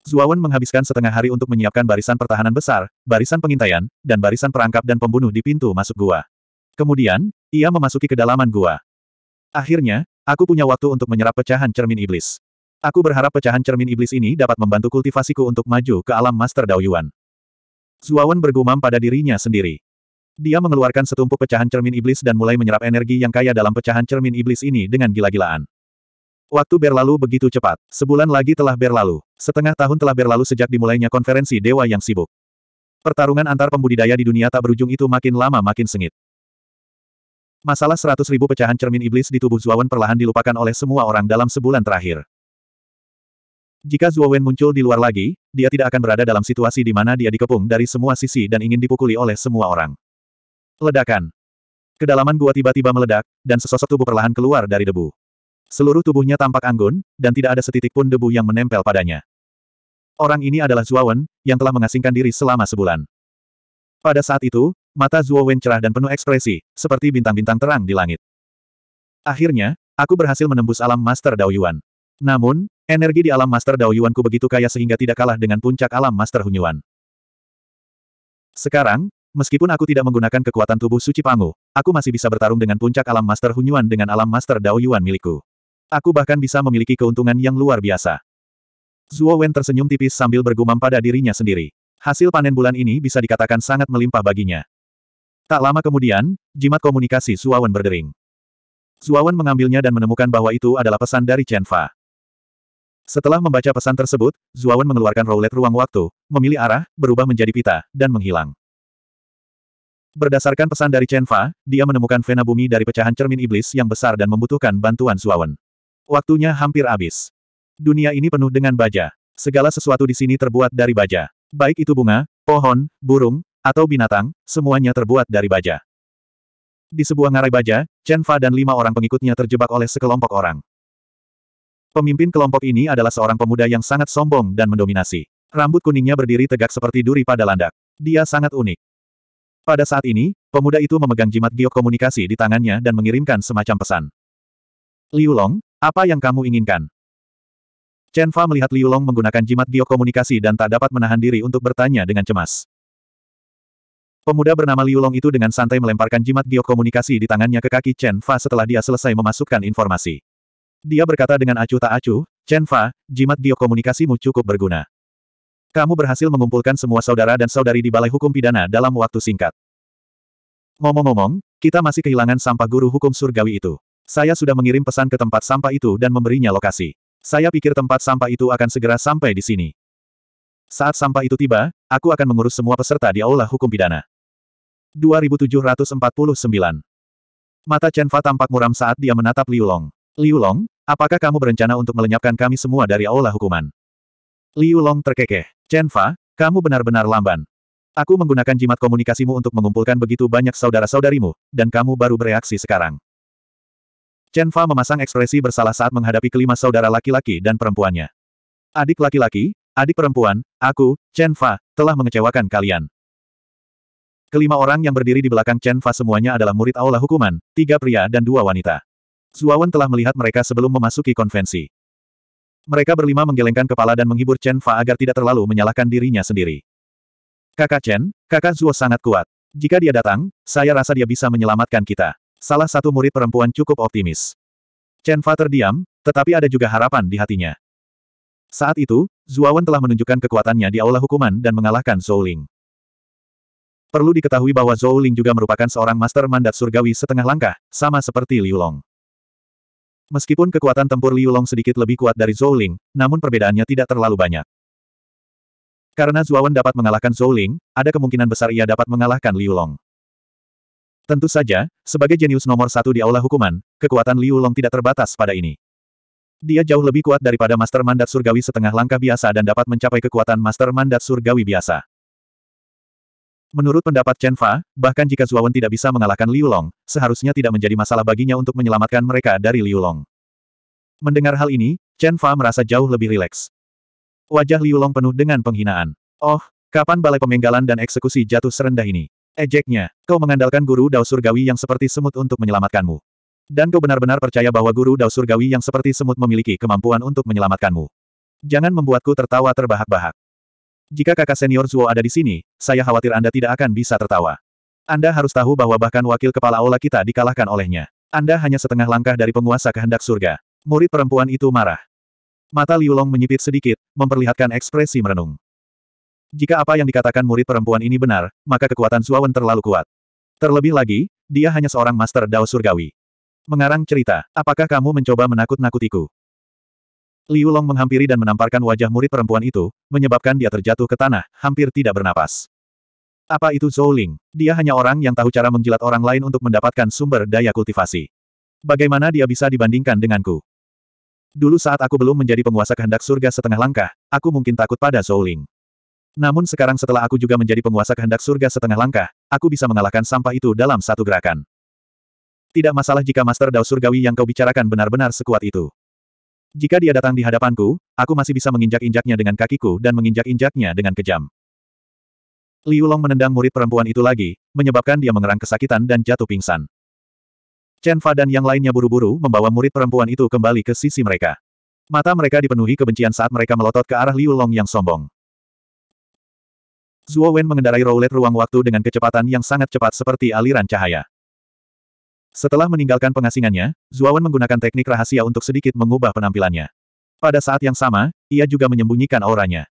Zuawan menghabiskan setengah hari untuk menyiapkan barisan pertahanan besar, barisan pengintaian, dan barisan perangkap dan pembunuh di pintu masuk gua. Kemudian, ia memasuki kedalaman gua. Akhirnya, aku punya waktu untuk menyerap pecahan cermin iblis. Aku berharap pecahan cermin iblis ini dapat membantu kultivasiku untuk maju ke alam Master Daoyuan. Zuawan bergumam pada dirinya sendiri. Dia mengeluarkan setumpuk pecahan cermin iblis dan mulai menyerap energi yang kaya dalam pecahan cermin iblis ini dengan gila-gilaan. Waktu berlalu begitu cepat. Sebulan lagi telah berlalu. Setengah tahun telah berlalu sejak dimulainya konferensi dewa yang sibuk. Pertarungan antar pembudidaya di dunia tak berujung itu makin lama makin sengit. Masalah seratus ribu pecahan cermin iblis di tubuh Zuawan perlahan dilupakan oleh semua orang dalam sebulan terakhir. Jika Zuawan muncul di luar lagi, dia tidak akan berada dalam situasi di mana dia dikepung dari semua sisi dan ingin dipukuli oleh semua orang. Ledakan. Kedalaman gua tiba-tiba meledak, dan sesosok tubuh perlahan keluar dari debu. Seluruh tubuhnya tampak anggun, dan tidak ada setitik pun debu yang menempel padanya. Orang ini adalah Wen, yang telah mengasingkan diri selama sebulan. Pada saat itu, mata Wen cerah dan penuh ekspresi, seperti bintang-bintang terang di langit. Akhirnya, aku berhasil menembus alam Master Dao Yuan. Namun, energi di alam Master Dao Yuan ku begitu kaya sehingga tidak kalah dengan puncak alam Master Hunyuan. Sekarang, meskipun aku tidak menggunakan kekuatan tubuh suci Pangu, aku masih bisa bertarung dengan puncak alam Master Hunyuan dengan alam Master Dao Yuan milikku. Aku bahkan bisa memiliki keuntungan yang luar biasa. Zuo Wen tersenyum tipis sambil bergumam pada dirinya sendiri. Hasil panen bulan ini bisa dikatakan sangat melimpah baginya. Tak lama kemudian, jimat komunikasi Zuo Wen berdering. Zuo Wen mengambilnya dan menemukan bahwa itu adalah pesan dari Chen Fa. Setelah membaca pesan tersebut, Zuo Wen mengeluarkan roulette ruang waktu, memilih arah, berubah menjadi pita, dan menghilang. Berdasarkan pesan dari Chen Fa, dia menemukan vena bumi dari pecahan cermin iblis yang besar dan membutuhkan bantuan Zuo Wen. Waktunya hampir habis. Dunia ini penuh dengan baja. Segala sesuatu di sini terbuat dari baja. Baik itu bunga, pohon, burung, atau binatang, semuanya terbuat dari baja. Di sebuah ngarai baja, Chen Fa dan lima orang pengikutnya terjebak oleh sekelompok orang. Pemimpin kelompok ini adalah seorang pemuda yang sangat sombong dan mendominasi. Rambut kuningnya berdiri tegak seperti duri pada landak. Dia sangat unik. Pada saat ini, pemuda itu memegang jimat giok komunikasi di tangannya dan mengirimkan semacam pesan. Liu Long, apa yang kamu inginkan? Chen Fa melihat Liu Long menggunakan jimat biokomunikasi dan tak dapat menahan diri untuk bertanya dengan cemas. Pemuda bernama Liu Long itu dengan santai melemparkan jimat biokomunikasi di tangannya ke kaki Chen Fa setelah dia selesai memasukkan informasi. Dia berkata dengan acuh tak acuh, Chen Fa, jimat biokomunikasimu cukup berguna. Kamu berhasil mengumpulkan semua saudara dan saudari di Balai Hukum Pidana dalam waktu singkat. Ngomong-ngomong, kita masih kehilangan sampah guru hukum surgawi itu. Saya sudah mengirim pesan ke tempat sampah itu dan memberinya lokasi. Saya pikir tempat sampah itu akan segera sampai di sini. Saat sampah itu tiba, aku akan mengurus semua peserta di Aula Hukum Pidana. 2749 Mata Chen Fa tampak muram saat dia menatap Liu Long. Liu Long, apakah kamu berencana untuk melenyapkan kami semua dari Aula Hukuman? Liu Long terkekeh. Chen Fa, kamu benar-benar lamban. Aku menggunakan jimat komunikasimu untuk mengumpulkan begitu banyak saudara-saudarimu, dan kamu baru bereaksi sekarang. Chen Fa memasang ekspresi bersalah saat menghadapi kelima saudara laki-laki dan perempuannya. Adik laki-laki, adik perempuan, aku, Chen Fa, telah mengecewakan kalian. Kelima orang yang berdiri di belakang Chen Fa semuanya adalah murid aula hukuman, tiga pria dan dua wanita. Zuawan telah melihat mereka sebelum memasuki konvensi. Mereka berlima menggelengkan kepala dan menghibur Chen Fa agar tidak terlalu menyalahkan dirinya sendiri. Kakak Chen, kakak Zuo sangat kuat. Jika dia datang, saya rasa dia bisa menyelamatkan kita salah satu murid perempuan cukup optimis. Chen Fa terdiam, tetapi ada juga harapan di hatinya. Saat itu, Zuawan telah menunjukkan kekuatannya di Aula Hukuman dan mengalahkan Zhou Ling. Perlu diketahui bahwa Zhou Ling juga merupakan seorang master mandat surgawi setengah langkah, sama seperti Liu Long. Meskipun kekuatan tempur Liu Long sedikit lebih kuat dari Zhou Ling, namun perbedaannya tidak terlalu banyak. Karena Zuawan dapat mengalahkan Zhou Ling, ada kemungkinan besar ia dapat mengalahkan Liu Long. Tentu saja, sebagai jenius nomor satu di aula hukuman, kekuatan Liu Long tidak terbatas pada ini. Dia jauh lebih kuat daripada Master Mandat Surgawi setengah langkah biasa dan dapat mencapai kekuatan Master Mandat Surgawi biasa. Menurut pendapat Chen Fa, bahkan jika Wen tidak bisa mengalahkan Liu Long, seharusnya tidak menjadi masalah baginya untuk menyelamatkan mereka dari Liu Long. Mendengar hal ini, Chen Fa merasa jauh lebih rileks. Wajah Liu Long penuh dengan penghinaan. Oh, kapan balai pemenggalan dan eksekusi jatuh serendah ini? Ejeknya, kau mengandalkan guru dao surgawi yang seperti semut untuk menyelamatkanmu. Dan kau benar-benar percaya bahwa guru dao surgawi yang seperti semut memiliki kemampuan untuk menyelamatkanmu. Jangan membuatku tertawa terbahak-bahak. Jika kakak senior Zuo ada di sini, saya khawatir Anda tidak akan bisa tertawa. Anda harus tahu bahwa bahkan wakil kepala aula kita dikalahkan olehnya. Anda hanya setengah langkah dari penguasa kehendak surga. Murid perempuan itu marah. Mata Liulong menyipit sedikit, memperlihatkan ekspresi merenung. Jika apa yang dikatakan murid perempuan ini benar, maka kekuatan Zuawan terlalu kuat. Terlebih lagi, dia hanya seorang master Dao Surgawi. Mengarang cerita, apakah kamu mencoba menakut-nakutiku? Liu Long menghampiri dan menamparkan wajah murid perempuan itu, menyebabkan dia terjatuh ke tanah, hampir tidak bernapas. Apa itu Zhou Ling? Dia hanya orang yang tahu cara menjilat orang lain untuk mendapatkan sumber daya kultivasi. Bagaimana dia bisa dibandingkan denganku? Dulu saat aku belum menjadi penguasa kehendak surga setengah langkah, aku mungkin takut pada Zhou Ling. Namun sekarang setelah aku juga menjadi penguasa kehendak surga setengah langkah, aku bisa mengalahkan sampah itu dalam satu gerakan. Tidak masalah jika Master Dao Surgawi yang kau bicarakan benar-benar sekuat itu. Jika dia datang di hadapanku, aku masih bisa menginjak-injaknya dengan kakiku dan menginjak-injaknya dengan kejam. Liu Long menendang murid perempuan itu lagi, menyebabkan dia mengerang kesakitan dan jatuh pingsan. Chen Fa dan yang lainnya buru-buru membawa murid perempuan itu kembali ke sisi mereka. Mata mereka dipenuhi kebencian saat mereka melotot ke arah Liu Long yang sombong. Zuo Wen mengendarai roulette ruang waktu dengan kecepatan yang sangat cepat seperti aliran cahaya. Setelah meninggalkan pengasingannya, Zuo Wen menggunakan teknik rahasia untuk sedikit mengubah penampilannya. Pada saat yang sama, ia juga menyembunyikan auranya.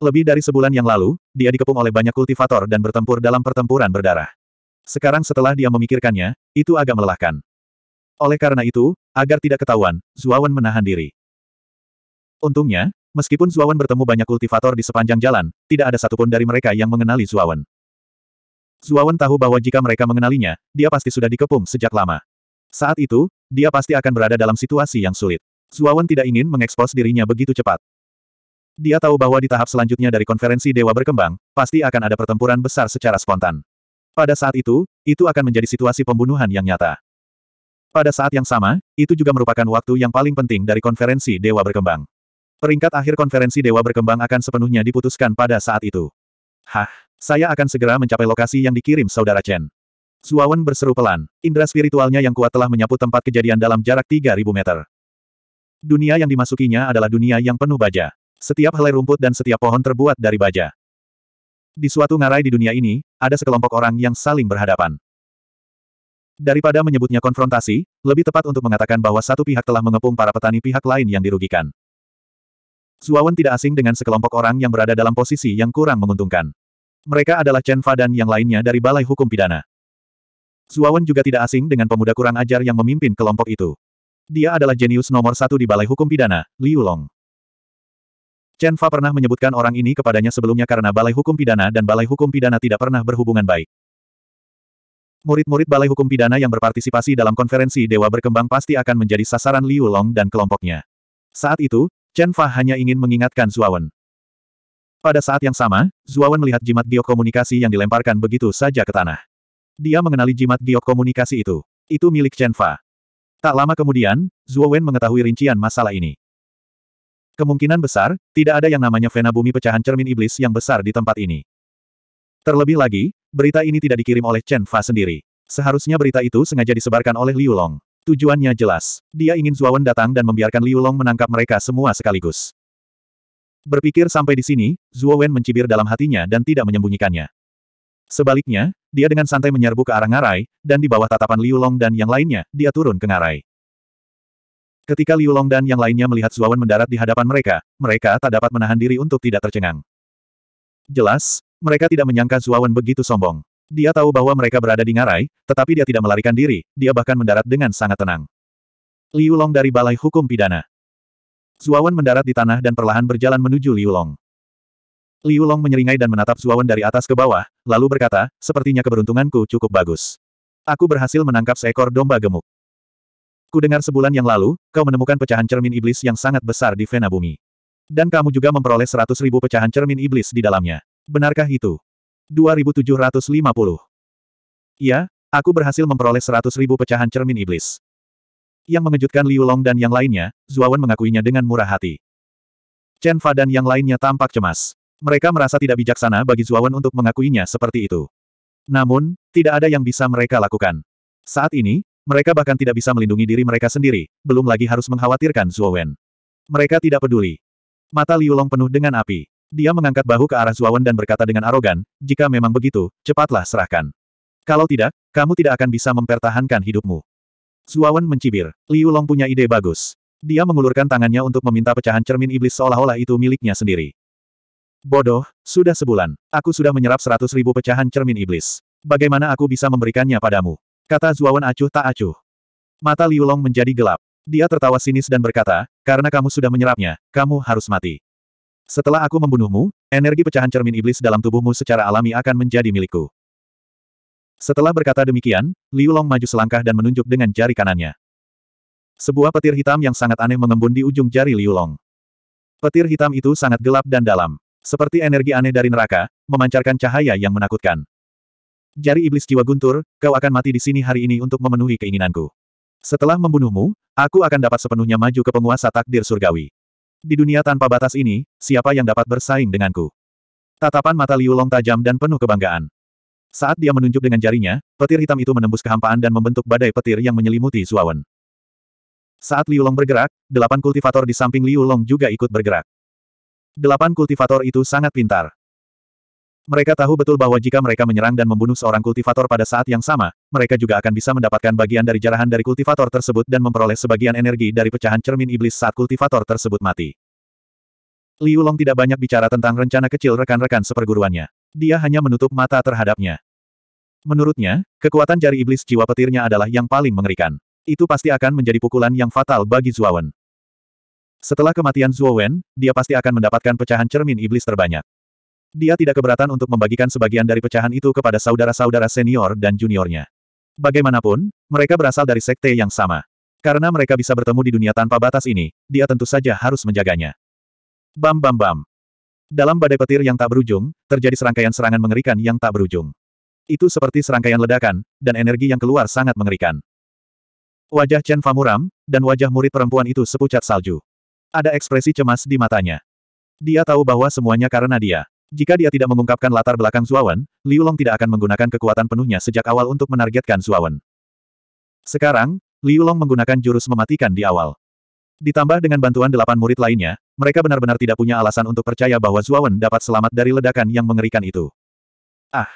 Lebih dari sebulan yang lalu, dia dikepung oleh banyak kultivator dan bertempur dalam pertempuran berdarah. Sekarang setelah dia memikirkannya, itu agak melelahkan. Oleh karena itu, agar tidak ketahuan, Wen menahan diri. Untungnya, Meskipun Zuawan bertemu banyak kultivator di sepanjang jalan, tidak ada satupun dari mereka yang mengenali Zuawan. Zuawan tahu bahwa jika mereka mengenalinya, dia pasti sudah dikepung sejak lama. Saat itu, dia pasti akan berada dalam situasi yang sulit. Zuawan tidak ingin mengekspos dirinya begitu cepat. Dia tahu bahwa di tahap selanjutnya dari konferensi Dewa Berkembang, pasti akan ada pertempuran besar secara spontan. Pada saat itu, itu akan menjadi situasi pembunuhan yang nyata. Pada saat yang sama, itu juga merupakan waktu yang paling penting dari konferensi Dewa Berkembang. Peringkat akhir konferensi dewa berkembang akan sepenuhnya diputuskan pada saat itu. Hah, saya akan segera mencapai lokasi yang dikirim saudara Chen. Zuawan berseru pelan. Indra spiritualnya yang kuat telah menyapu tempat kejadian dalam jarak 3000 meter. Dunia yang dimasukinya adalah dunia yang penuh baja. Setiap helai rumput dan setiap pohon terbuat dari baja. Di suatu ngarai di dunia ini, ada sekelompok orang yang saling berhadapan. Daripada menyebutnya konfrontasi, lebih tepat untuk mengatakan bahwa satu pihak telah mengepung para petani pihak lain yang dirugikan. Suawan tidak asing dengan sekelompok orang yang berada dalam posisi yang kurang menguntungkan. Mereka adalah Chen Fa dan yang lainnya dari Balai Hukum Pidana. Suawan juga tidak asing dengan pemuda kurang ajar yang memimpin kelompok itu. Dia adalah jenius nomor satu di Balai Hukum Pidana, Liu Long. Chen Fa pernah menyebutkan orang ini kepadanya sebelumnya karena Balai Hukum Pidana dan Balai Hukum Pidana tidak pernah berhubungan baik. Murid-murid Balai Hukum Pidana yang berpartisipasi dalam konferensi Dewa Berkembang pasti akan menjadi sasaran Liu Long dan kelompoknya. Saat itu, Chen Fa hanya ingin mengingatkan Zuawan. Pada saat yang sama, Zuawan melihat jimat geokomunikasi yang dilemparkan begitu saja ke tanah. Dia mengenali jimat geokomunikasi itu. Itu milik Chen Fa. Tak lama kemudian, Zuawan mengetahui rincian masalah ini. Kemungkinan besar, tidak ada yang namanya vena bumi pecahan cermin iblis yang besar di tempat ini. Terlebih lagi, berita ini tidak dikirim oleh Chen Fa sendiri. Seharusnya berita itu sengaja disebarkan oleh Liu Long. Tujuannya jelas. Dia ingin Zuawan datang dan membiarkan Liu Long menangkap mereka semua sekaligus. Berpikir sampai di sini, Zuo mencibir dalam hatinya dan tidak menyembunyikannya. Sebaliknya, dia dengan santai menyerbu ke arah Ngarai, dan di bawah tatapan Liu Long dan yang lainnya, dia turun ke Ngarai. Ketika Liu Long dan yang lainnya melihat Zuawan mendarat di hadapan mereka, mereka tak dapat menahan diri untuk tidak tercengang. Jelas, mereka tidak menyangka Zuawan begitu sombong. Dia tahu bahwa mereka berada di ngarai, tetapi dia tidak melarikan diri, dia bahkan mendarat dengan sangat tenang. Liu Long dari Balai Hukum Pidana. Zuawan mendarat di tanah dan perlahan berjalan menuju Liu Long. Liu Long menyeringai dan menatap Zuawan dari atas ke bawah, lalu berkata, sepertinya keberuntunganku cukup bagus. Aku berhasil menangkap seekor domba gemuk. Ku dengar sebulan yang lalu, kau menemukan pecahan cermin iblis yang sangat besar di Vena Bumi. Dan kamu juga memperoleh seratus ribu pecahan cermin iblis di dalamnya. Benarkah itu? 2750. Ya, aku berhasil memperoleh 100.000 pecahan cermin iblis. Yang mengejutkan Liu Long dan yang lainnya, Zuawan mengakuinya dengan murah hati. Chen Fa dan yang lainnya tampak cemas. Mereka merasa tidak bijaksana bagi Zuawan untuk mengakuinya seperti itu. Namun, tidak ada yang bisa mereka lakukan. Saat ini, mereka bahkan tidak bisa melindungi diri mereka sendiri, belum lagi harus mengkhawatirkan Zuawan. Mereka tidak peduli. Mata Liu Long penuh dengan api. Dia mengangkat bahu ke arah Zuawan dan berkata dengan arogan, jika memang begitu, cepatlah serahkan. Kalau tidak, kamu tidak akan bisa mempertahankan hidupmu. Zuawan mencibir. Liu Long punya ide bagus. Dia mengulurkan tangannya untuk meminta pecahan cermin iblis seolah-olah itu miliknya sendiri. Bodoh, sudah sebulan. Aku sudah menyerap seratus ribu pecahan cermin iblis. Bagaimana aku bisa memberikannya padamu? Kata Zuawan acuh tak acuh. Mata Liu Long menjadi gelap. Dia tertawa sinis dan berkata, karena kamu sudah menyerapnya, kamu harus mati. Setelah aku membunuhmu, energi pecahan cermin iblis dalam tubuhmu secara alami akan menjadi milikku. Setelah berkata demikian, Liu Long maju selangkah dan menunjuk dengan jari kanannya. Sebuah petir hitam yang sangat aneh mengembun di ujung jari Liu Long. Petir hitam itu sangat gelap dan dalam. Seperti energi aneh dari neraka, memancarkan cahaya yang menakutkan. Jari iblis jiwa guntur, kau akan mati di sini hari ini untuk memenuhi keinginanku. Setelah membunuhmu, aku akan dapat sepenuhnya maju ke penguasa takdir surgawi. Di dunia tanpa batas ini, siapa yang dapat bersaing denganku? Tatapan mata Liu Long tajam dan penuh kebanggaan. Saat dia menunjuk dengan jarinya, petir hitam itu menembus kehampaan dan membentuk badai petir yang menyelimuti Suawan. Saat Liu Long bergerak, delapan kultivator di samping Liu Long juga ikut bergerak. Delapan kultivator itu sangat pintar. Mereka tahu betul bahwa jika mereka menyerang dan membunuh seorang kultivator pada saat yang sama, mereka juga akan bisa mendapatkan bagian dari jarahan dari kultivator tersebut dan memperoleh sebagian energi dari pecahan cermin iblis saat kultivator tersebut mati. Liu Long tidak banyak bicara tentang rencana kecil rekan-rekan seperguruannya. Dia hanya menutup mata terhadapnya. Menurutnya, kekuatan jari iblis jiwa petirnya adalah yang paling mengerikan. Itu pasti akan menjadi pukulan yang fatal bagi Wen. Setelah kematian Wen, dia pasti akan mendapatkan pecahan cermin iblis terbanyak. Dia tidak keberatan untuk membagikan sebagian dari pecahan itu kepada saudara-saudara senior dan juniornya. Bagaimanapun, mereka berasal dari sekte yang sama. Karena mereka bisa bertemu di dunia tanpa batas ini, dia tentu saja harus menjaganya. Bam bam bam. Dalam badai petir yang tak berujung, terjadi serangkaian serangan mengerikan yang tak berujung. Itu seperti serangkaian ledakan, dan energi yang keluar sangat mengerikan. Wajah Chen Famuram, dan wajah murid perempuan itu sepucat salju. Ada ekspresi cemas di matanya. Dia tahu bahwa semuanya karena dia. Jika dia tidak mengungkapkan latar belakang Zuawan, Liu Long tidak akan menggunakan kekuatan penuhnya sejak awal untuk menargetkan Zuawan. Sekarang, Liu Long menggunakan jurus mematikan di awal. Ditambah dengan bantuan delapan murid lainnya, mereka benar-benar tidak punya alasan untuk percaya bahwa Zuawan dapat selamat dari ledakan yang mengerikan itu. Ah!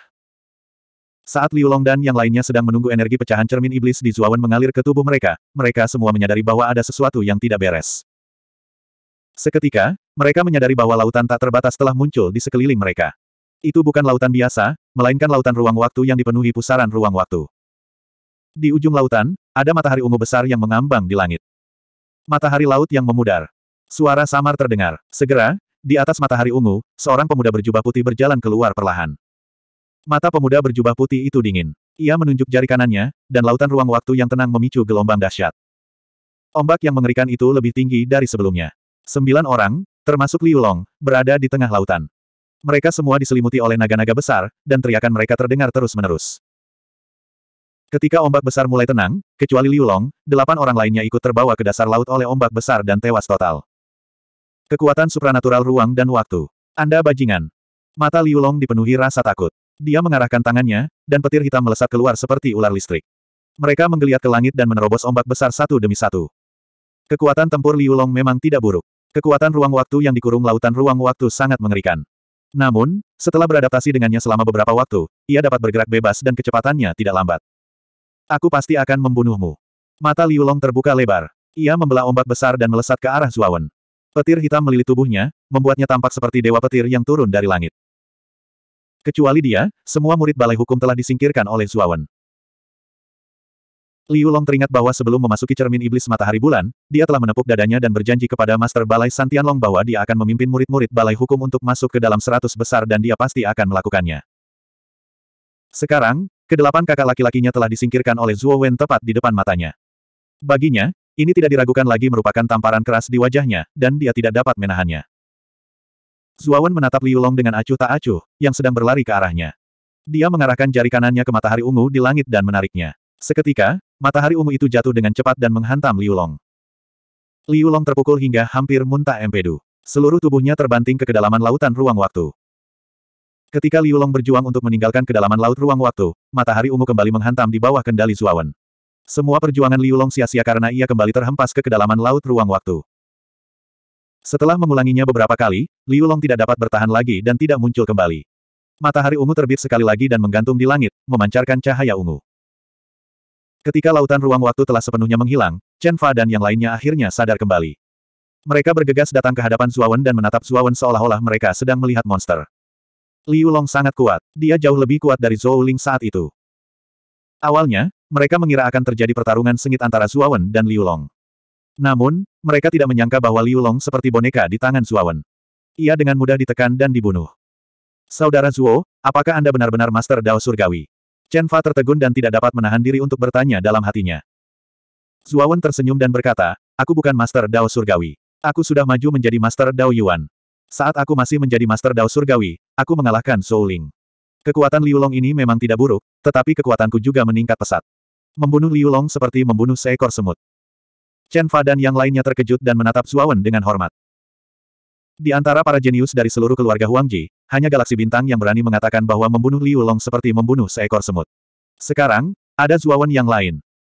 Saat Liu Long dan yang lainnya sedang menunggu energi pecahan cermin iblis di Zuawan mengalir ke tubuh mereka, mereka semua menyadari bahwa ada sesuatu yang tidak beres. Seketika, mereka menyadari bahwa lautan tak terbatas telah muncul di sekeliling mereka. Itu bukan lautan biasa, melainkan lautan ruang waktu yang dipenuhi pusaran ruang waktu. Di ujung lautan, ada matahari ungu besar yang mengambang di langit. Matahari laut yang memudar. Suara samar terdengar. Segera, di atas matahari ungu, seorang pemuda berjubah putih berjalan keluar perlahan. Mata pemuda berjubah putih itu dingin. Ia menunjuk jari kanannya, dan lautan ruang waktu yang tenang memicu gelombang dahsyat. Ombak yang mengerikan itu lebih tinggi dari sebelumnya. Sembilan orang, termasuk Liu Long, berada di tengah lautan. Mereka semua diselimuti oleh naga-naga besar, dan teriakan mereka terdengar terus-menerus. Ketika ombak besar mulai tenang, kecuali Liu Long, delapan orang lainnya ikut terbawa ke dasar laut oleh ombak besar dan tewas total. Kekuatan supranatural ruang dan waktu. Anda bajingan. Mata Liu Long dipenuhi rasa takut. Dia mengarahkan tangannya, dan petir hitam melesat keluar seperti ular listrik. Mereka menggeliat ke langit dan menerobos ombak besar satu demi satu. Kekuatan tempur Liu Long memang tidak buruk. Kekuatan ruang waktu yang dikurung lautan ruang waktu sangat mengerikan. Namun, setelah beradaptasi dengannya selama beberapa waktu, ia dapat bergerak bebas dan kecepatannya tidak lambat. Aku pasti akan membunuhmu. Mata Liu Long terbuka lebar. Ia membelah ombak besar dan melesat ke arah Zuawan. Petir hitam melilit tubuhnya, membuatnya tampak seperti dewa petir yang turun dari langit. Kecuali dia, semua murid balai hukum telah disingkirkan oleh Zuawan. Liu Long teringat bahwa sebelum memasuki cermin iblis matahari bulan, dia telah menepuk dadanya dan berjanji kepada Master Balai Santian Long bahwa dia akan memimpin murid-murid Balai Hukum untuk masuk ke dalam seratus besar dan dia pasti akan melakukannya. Sekarang, kedelapan kakak laki-lakinya telah disingkirkan oleh Zhuo Wen tepat di depan matanya. Baginya, ini tidak diragukan lagi merupakan tamparan keras di wajahnya, dan dia tidak dapat menahannya. Zhuo Wen menatap Liu Long dengan acuh tak acuh, yang sedang berlari ke arahnya. Dia mengarahkan jari kanannya ke matahari ungu di langit dan menariknya. Seketika, matahari ungu itu jatuh dengan cepat dan menghantam Liu Long. Liu Long terpukul hingga hampir muntah empedu. Seluruh tubuhnya terbanting ke kedalaman lautan ruang waktu. Ketika Liu Long berjuang untuk meninggalkan kedalaman laut ruang waktu, matahari ungu kembali menghantam di bawah kendali Zuawan. Semua perjuangan Liu Long sia-sia karena ia kembali terhempas ke kedalaman laut ruang waktu. Setelah mengulanginya beberapa kali, Liu Long tidak dapat bertahan lagi dan tidak muncul kembali. Matahari ungu terbit sekali lagi dan menggantung di langit, memancarkan cahaya ungu. Ketika lautan ruang waktu telah sepenuhnya menghilang, Chen Fa dan yang lainnya akhirnya sadar kembali. Mereka bergegas datang ke hadapan Zuawan dan menatap Zuawan seolah-olah mereka sedang melihat monster. Liu Long sangat kuat. Dia jauh lebih kuat dari Zhou Ling saat itu. Awalnya, mereka mengira akan terjadi pertarungan sengit antara Zuawan dan Liu Long. Namun, mereka tidak menyangka bahwa Liu Long seperti boneka di tangan Zuawan. Ia dengan mudah ditekan dan dibunuh. Saudara Zuo, apakah Anda benar-benar Master Dao Surgawi? Chen Fa tertegun dan tidak dapat menahan diri untuk bertanya dalam hatinya. Zuawan tersenyum dan berkata, aku bukan Master Dao Surgawi. Aku sudah maju menjadi Master Dao Yuan. Saat aku masih menjadi Master Dao Surgawi, aku mengalahkan Zhou Ling. Kekuatan Liu Long ini memang tidak buruk, tetapi kekuatanku juga meningkat pesat. Membunuh Liu Long seperti membunuh seekor semut. Chen Fa dan yang lainnya terkejut dan menatap Zuawan dengan hormat. Di antara para jenius dari seluruh keluarga Huang Ji hanya galaksi bintang yang berani mengatakan bahwa membunuh Liu Long seperti membunuh seekor semut. Sekarang, ada Zuawan yang lain.